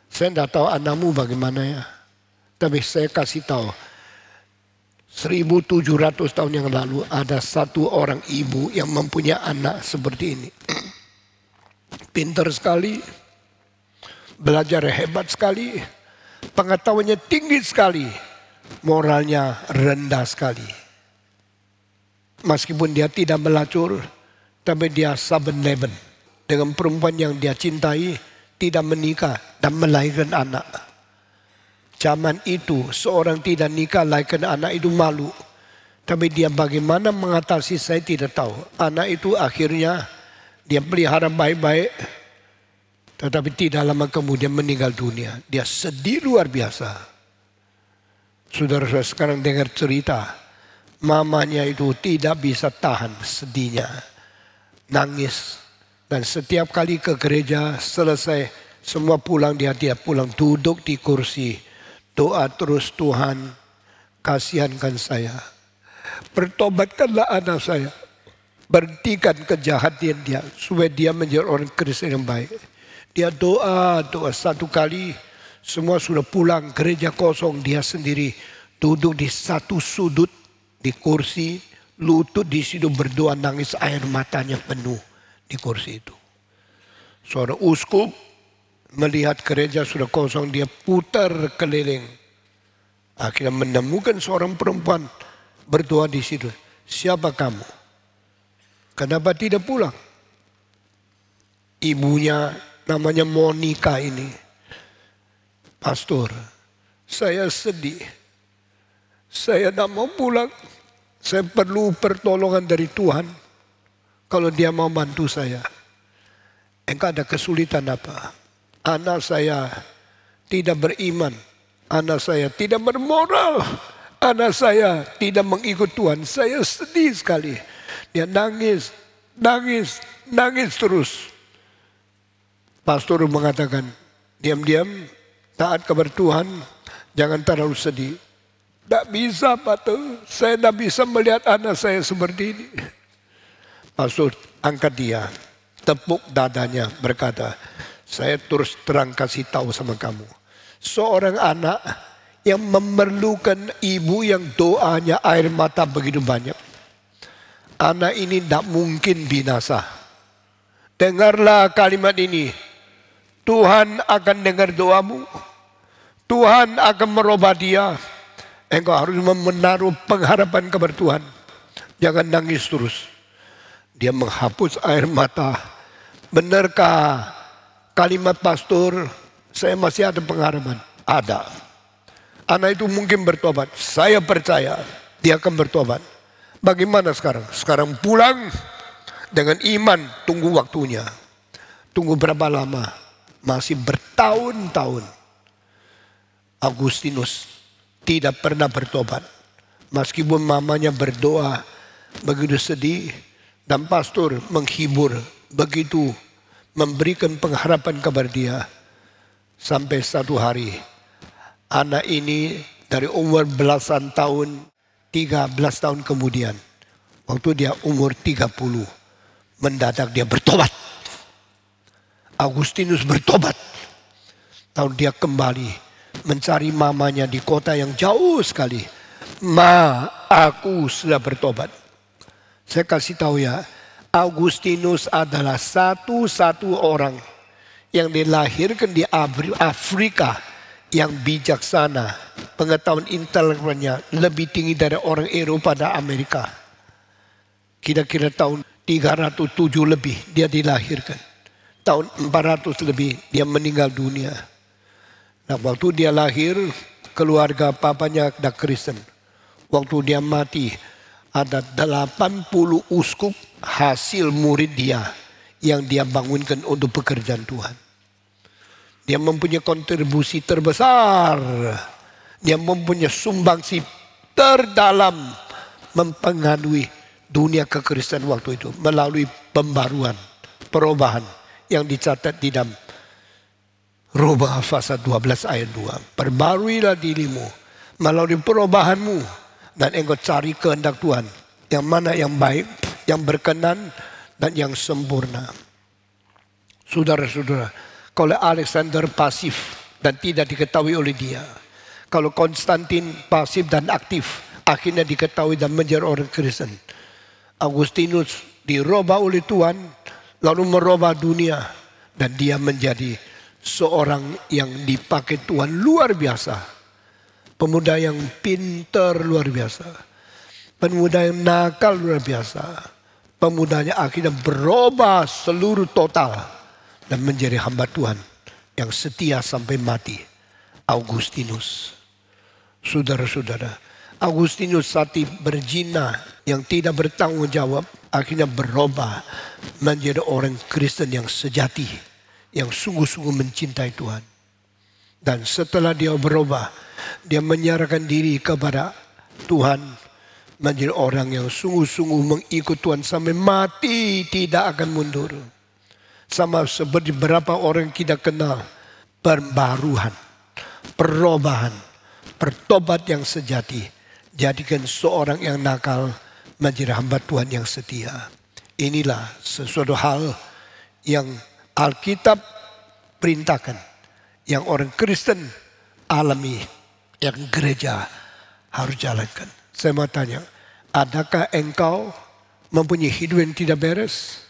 A: Saya tidak tahu anakmu bagaimana ya. Tapi saya kasih tahu 1700 tahun yang lalu ada satu orang ibu yang mempunyai anak seperti ini. Pinter sekali, belajar hebat sekali, pengetahuannya tinggi sekali, moralnya rendah sekali. Meskipun dia tidak melacur, tapi dia seven eleven dengan perempuan yang dia cintai, tidak menikah dan melahirkan anak Zaman itu seorang tidak nikah lagi karena anak itu malu. Tapi dia bagaimana mengatasi saya tidak tahu. Anak itu akhirnya dia pelihara baik-baik. Tetapi tidak lama kemudian meninggal dunia. Dia sedih luar biasa. Saudara-saudara sekarang dengar cerita. Mamanya itu tidak bisa tahan sedihnya. Nangis. Dan setiap kali ke gereja selesai semua pulang dia tidak pulang duduk di kursi Doa terus Tuhan, kasihankan saya. Bertobatkanlah anak saya. Berhentikan kejahatan dia supaya dia menjadi orang Kristen yang baik. Dia doa, doa satu kali semua sudah pulang gereja kosong dia sendiri duduk di satu sudut di kursi lutut di situ berdoa nangis air matanya penuh di kursi itu. Seorang uskup melihat gereja sudah kosong, dia putar keliling. Akhirnya menemukan seorang perempuan berdoa di situ. Siapa kamu? Kenapa tidak pulang? Ibunya namanya Monica ini. Pastor, saya sedih. Saya tidak mau pulang. Saya perlu pertolongan dari Tuhan. Kalau dia mau bantu saya. Engkau ada kesulitan apa? anak saya tidak beriman, anak saya tidak bermoral, anak saya tidak mengikut Tuhan. Saya sedih sekali. Dia nangis, nangis, nangis terus. Pastor mengatakan, diam-diam taat kepada Tuhan, jangan terlalu sedih. Tak bisa Pak saya tidak bisa melihat anak saya seperti ini. Pastor angkat dia, tepuk dadanya berkata, saya terus terang kasih tahu sama kamu. Seorang anak yang memerlukan ibu yang doanya air mata begitu banyak. Anak ini tidak mungkin binasa. Dengarlah kalimat ini. Tuhan akan dengar doamu. Tuhan akan merubah dia. Engkau harus menaruh pengharapan kepada Tuhan. Jangan nangis terus. Dia menghapus air mata. Benarkah kalimat pastor, saya masih ada pengharapan. Ada. Anak itu mungkin bertobat. Saya percaya dia akan bertobat. Bagaimana sekarang? Sekarang pulang dengan iman tunggu waktunya. Tunggu berapa lama? Masih bertahun-tahun. Agustinus tidak pernah bertobat. Meskipun mamanya berdoa begitu sedih dan pastor menghibur begitu memberikan pengharapan kepada dia sampai satu hari anak ini dari umur belasan tahun 13 tahun kemudian waktu dia umur 30 mendadak dia bertobat Agustinus bertobat tahun dia kembali mencari mamanya di kota yang jauh sekali ma aku sudah bertobat saya kasih tahu ya Augustinus adalah satu-satu orang yang dilahirkan di Afrika yang bijaksana. Pengetahuan intelektualnya lebih tinggi dari orang Eropa dan Amerika. Kira-kira tahun 307 lebih dia dilahirkan. Tahun 400 lebih dia meninggal dunia. Nah waktu dia lahir keluarga papanya ada Kristen. Waktu dia mati ada 80 uskup hasil murid dia yang dia bangunkan untuk pekerjaan Tuhan. Dia mempunyai kontribusi terbesar. Dia mempunyai sumbangsi terdalam mempengaruhi dunia kekristenan waktu itu melalui pembaruan, perubahan yang dicatat di dalam Roma pasal 12 ayat 2. Perbaruilah dirimu melalui perubahanmu dan engkau cari kehendak Tuhan. Yang mana yang baik, yang berkenan, dan yang sempurna. Saudara-saudara, kalau Alexander pasif dan tidak diketahui oleh dia. Kalau Konstantin pasif dan aktif, akhirnya diketahui dan menjadi orang Kristen. Agustinus diroba oleh Tuhan, lalu meroba dunia. Dan dia menjadi seorang yang dipakai Tuhan luar biasa Pemuda yang pinter luar biasa. Pemuda yang nakal luar biasa. Pemudanya akhirnya berubah seluruh total. Dan menjadi hamba Tuhan yang setia sampai mati. Augustinus. Saudara-saudara. Augustinus sati berjina yang tidak bertanggung jawab akhirnya berubah menjadi orang Kristen yang sejati yang sungguh-sungguh mencintai Tuhan. Dan setelah dia berubah, dia menyerahkan diri kepada Tuhan menjadi orang yang sungguh-sungguh mengikut Tuhan sampai mati tidak akan mundur. Sama seperti berapa orang yang kita kenal pembaruhan, perubahan, pertobat yang sejati. Jadikan seorang yang nakal menjadi hamba Tuhan yang setia. Inilah sesuatu hal yang Alkitab perintahkan yang orang Kristen alami, yang gereja harus jalankan. Saya mau tanya, adakah engkau mempunyai hidup yang tidak beres?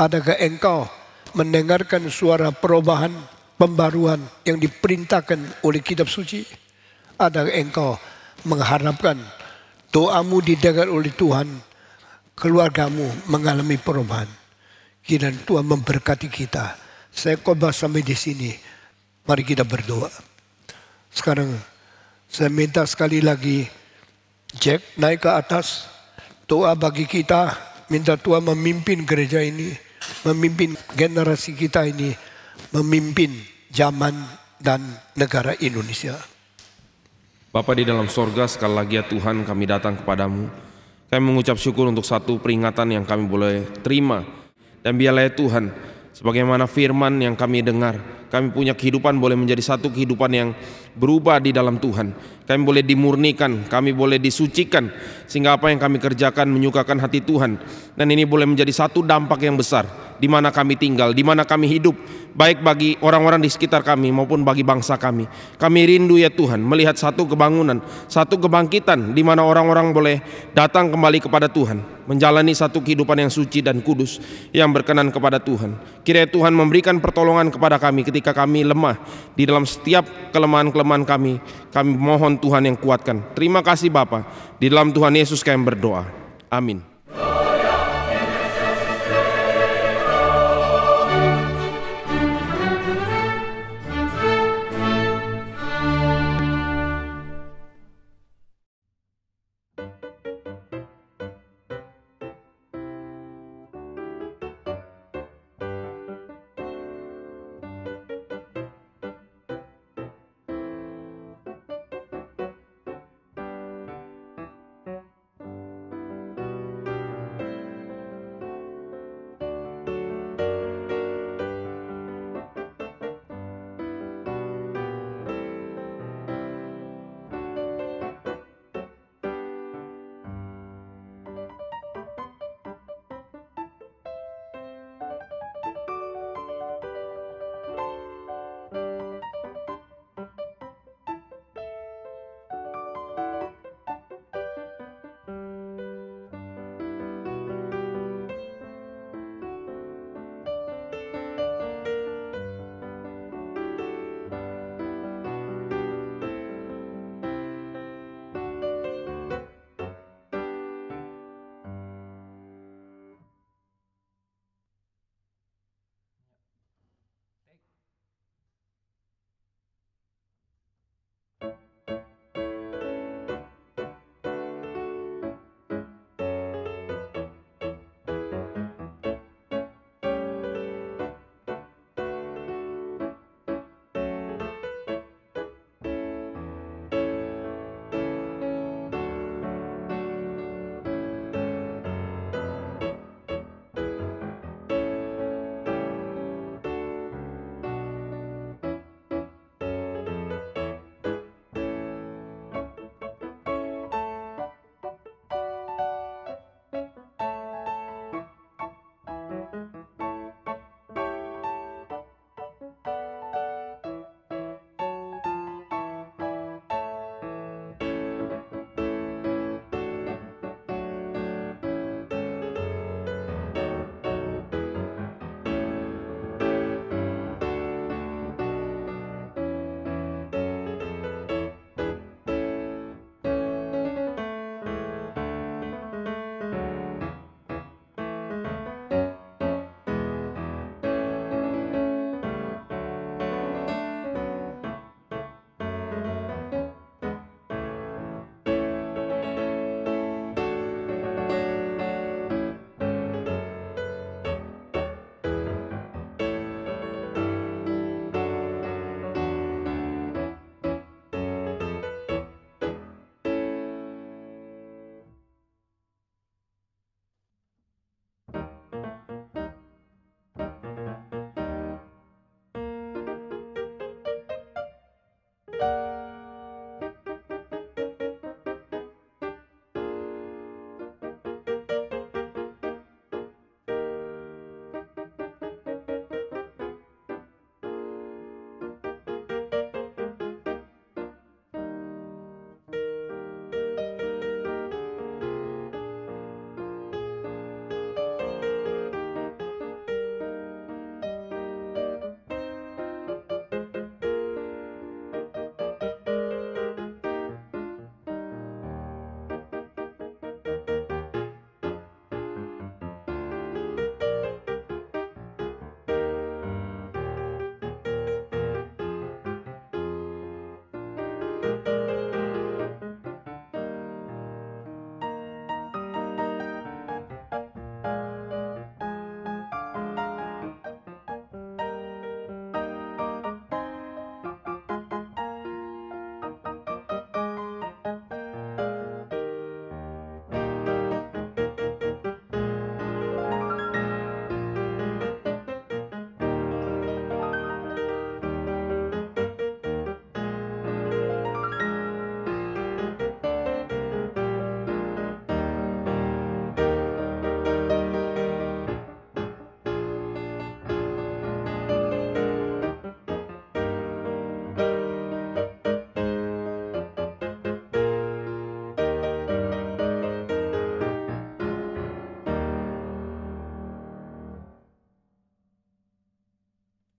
A: Adakah engkau mendengarkan suara perubahan, pembaruan yang diperintahkan oleh kitab suci? Adakah engkau mengharapkan doamu didengar oleh Tuhan, keluargamu mengalami perubahan? Kiranya Tuhan memberkati kita. Saya khotbah sampai di sini. Mari kita berdoa. Sekarang saya minta sekali lagi Jack naik ke atas. Doa bagi kita. Minta Tuhan memimpin gereja ini. Memimpin generasi kita ini. Memimpin zaman dan negara Indonesia.
B: Bapak di dalam sorga sekali lagi ya Tuhan kami datang kepadamu. Kami mengucap syukur untuk satu peringatan yang kami boleh terima. Dan biarlah ya Tuhan Sebagaimana firman yang kami dengar, kami punya kehidupan boleh menjadi satu kehidupan yang berubah di dalam Tuhan. Kami boleh dimurnikan, kami boleh disucikan sehingga apa yang kami kerjakan menyukakan hati Tuhan. Dan ini boleh menjadi satu dampak yang besar di mana kami tinggal, di mana kami hidup, baik bagi orang-orang di sekitar kami maupun bagi bangsa kami. Kami rindu ya Tuhan melihat satu kebangunan, satu kebangkitan di mana orang-orang boleh datang kembali kepada Tuhan, menjalani satu kehidupan yang suci dan kudus yang berkenan kepada Tuhan. Kiranya Tuhan memberikan pertolongan kepada kami ketika kami lemah di dalam setiap kelemahan-kelemahan kelemahan kami. Kami mohon Tuhan yang kuatkan. Terima kasih Bapa. Di dalam Tuhan Yesus kami berdoa. Amin. thank you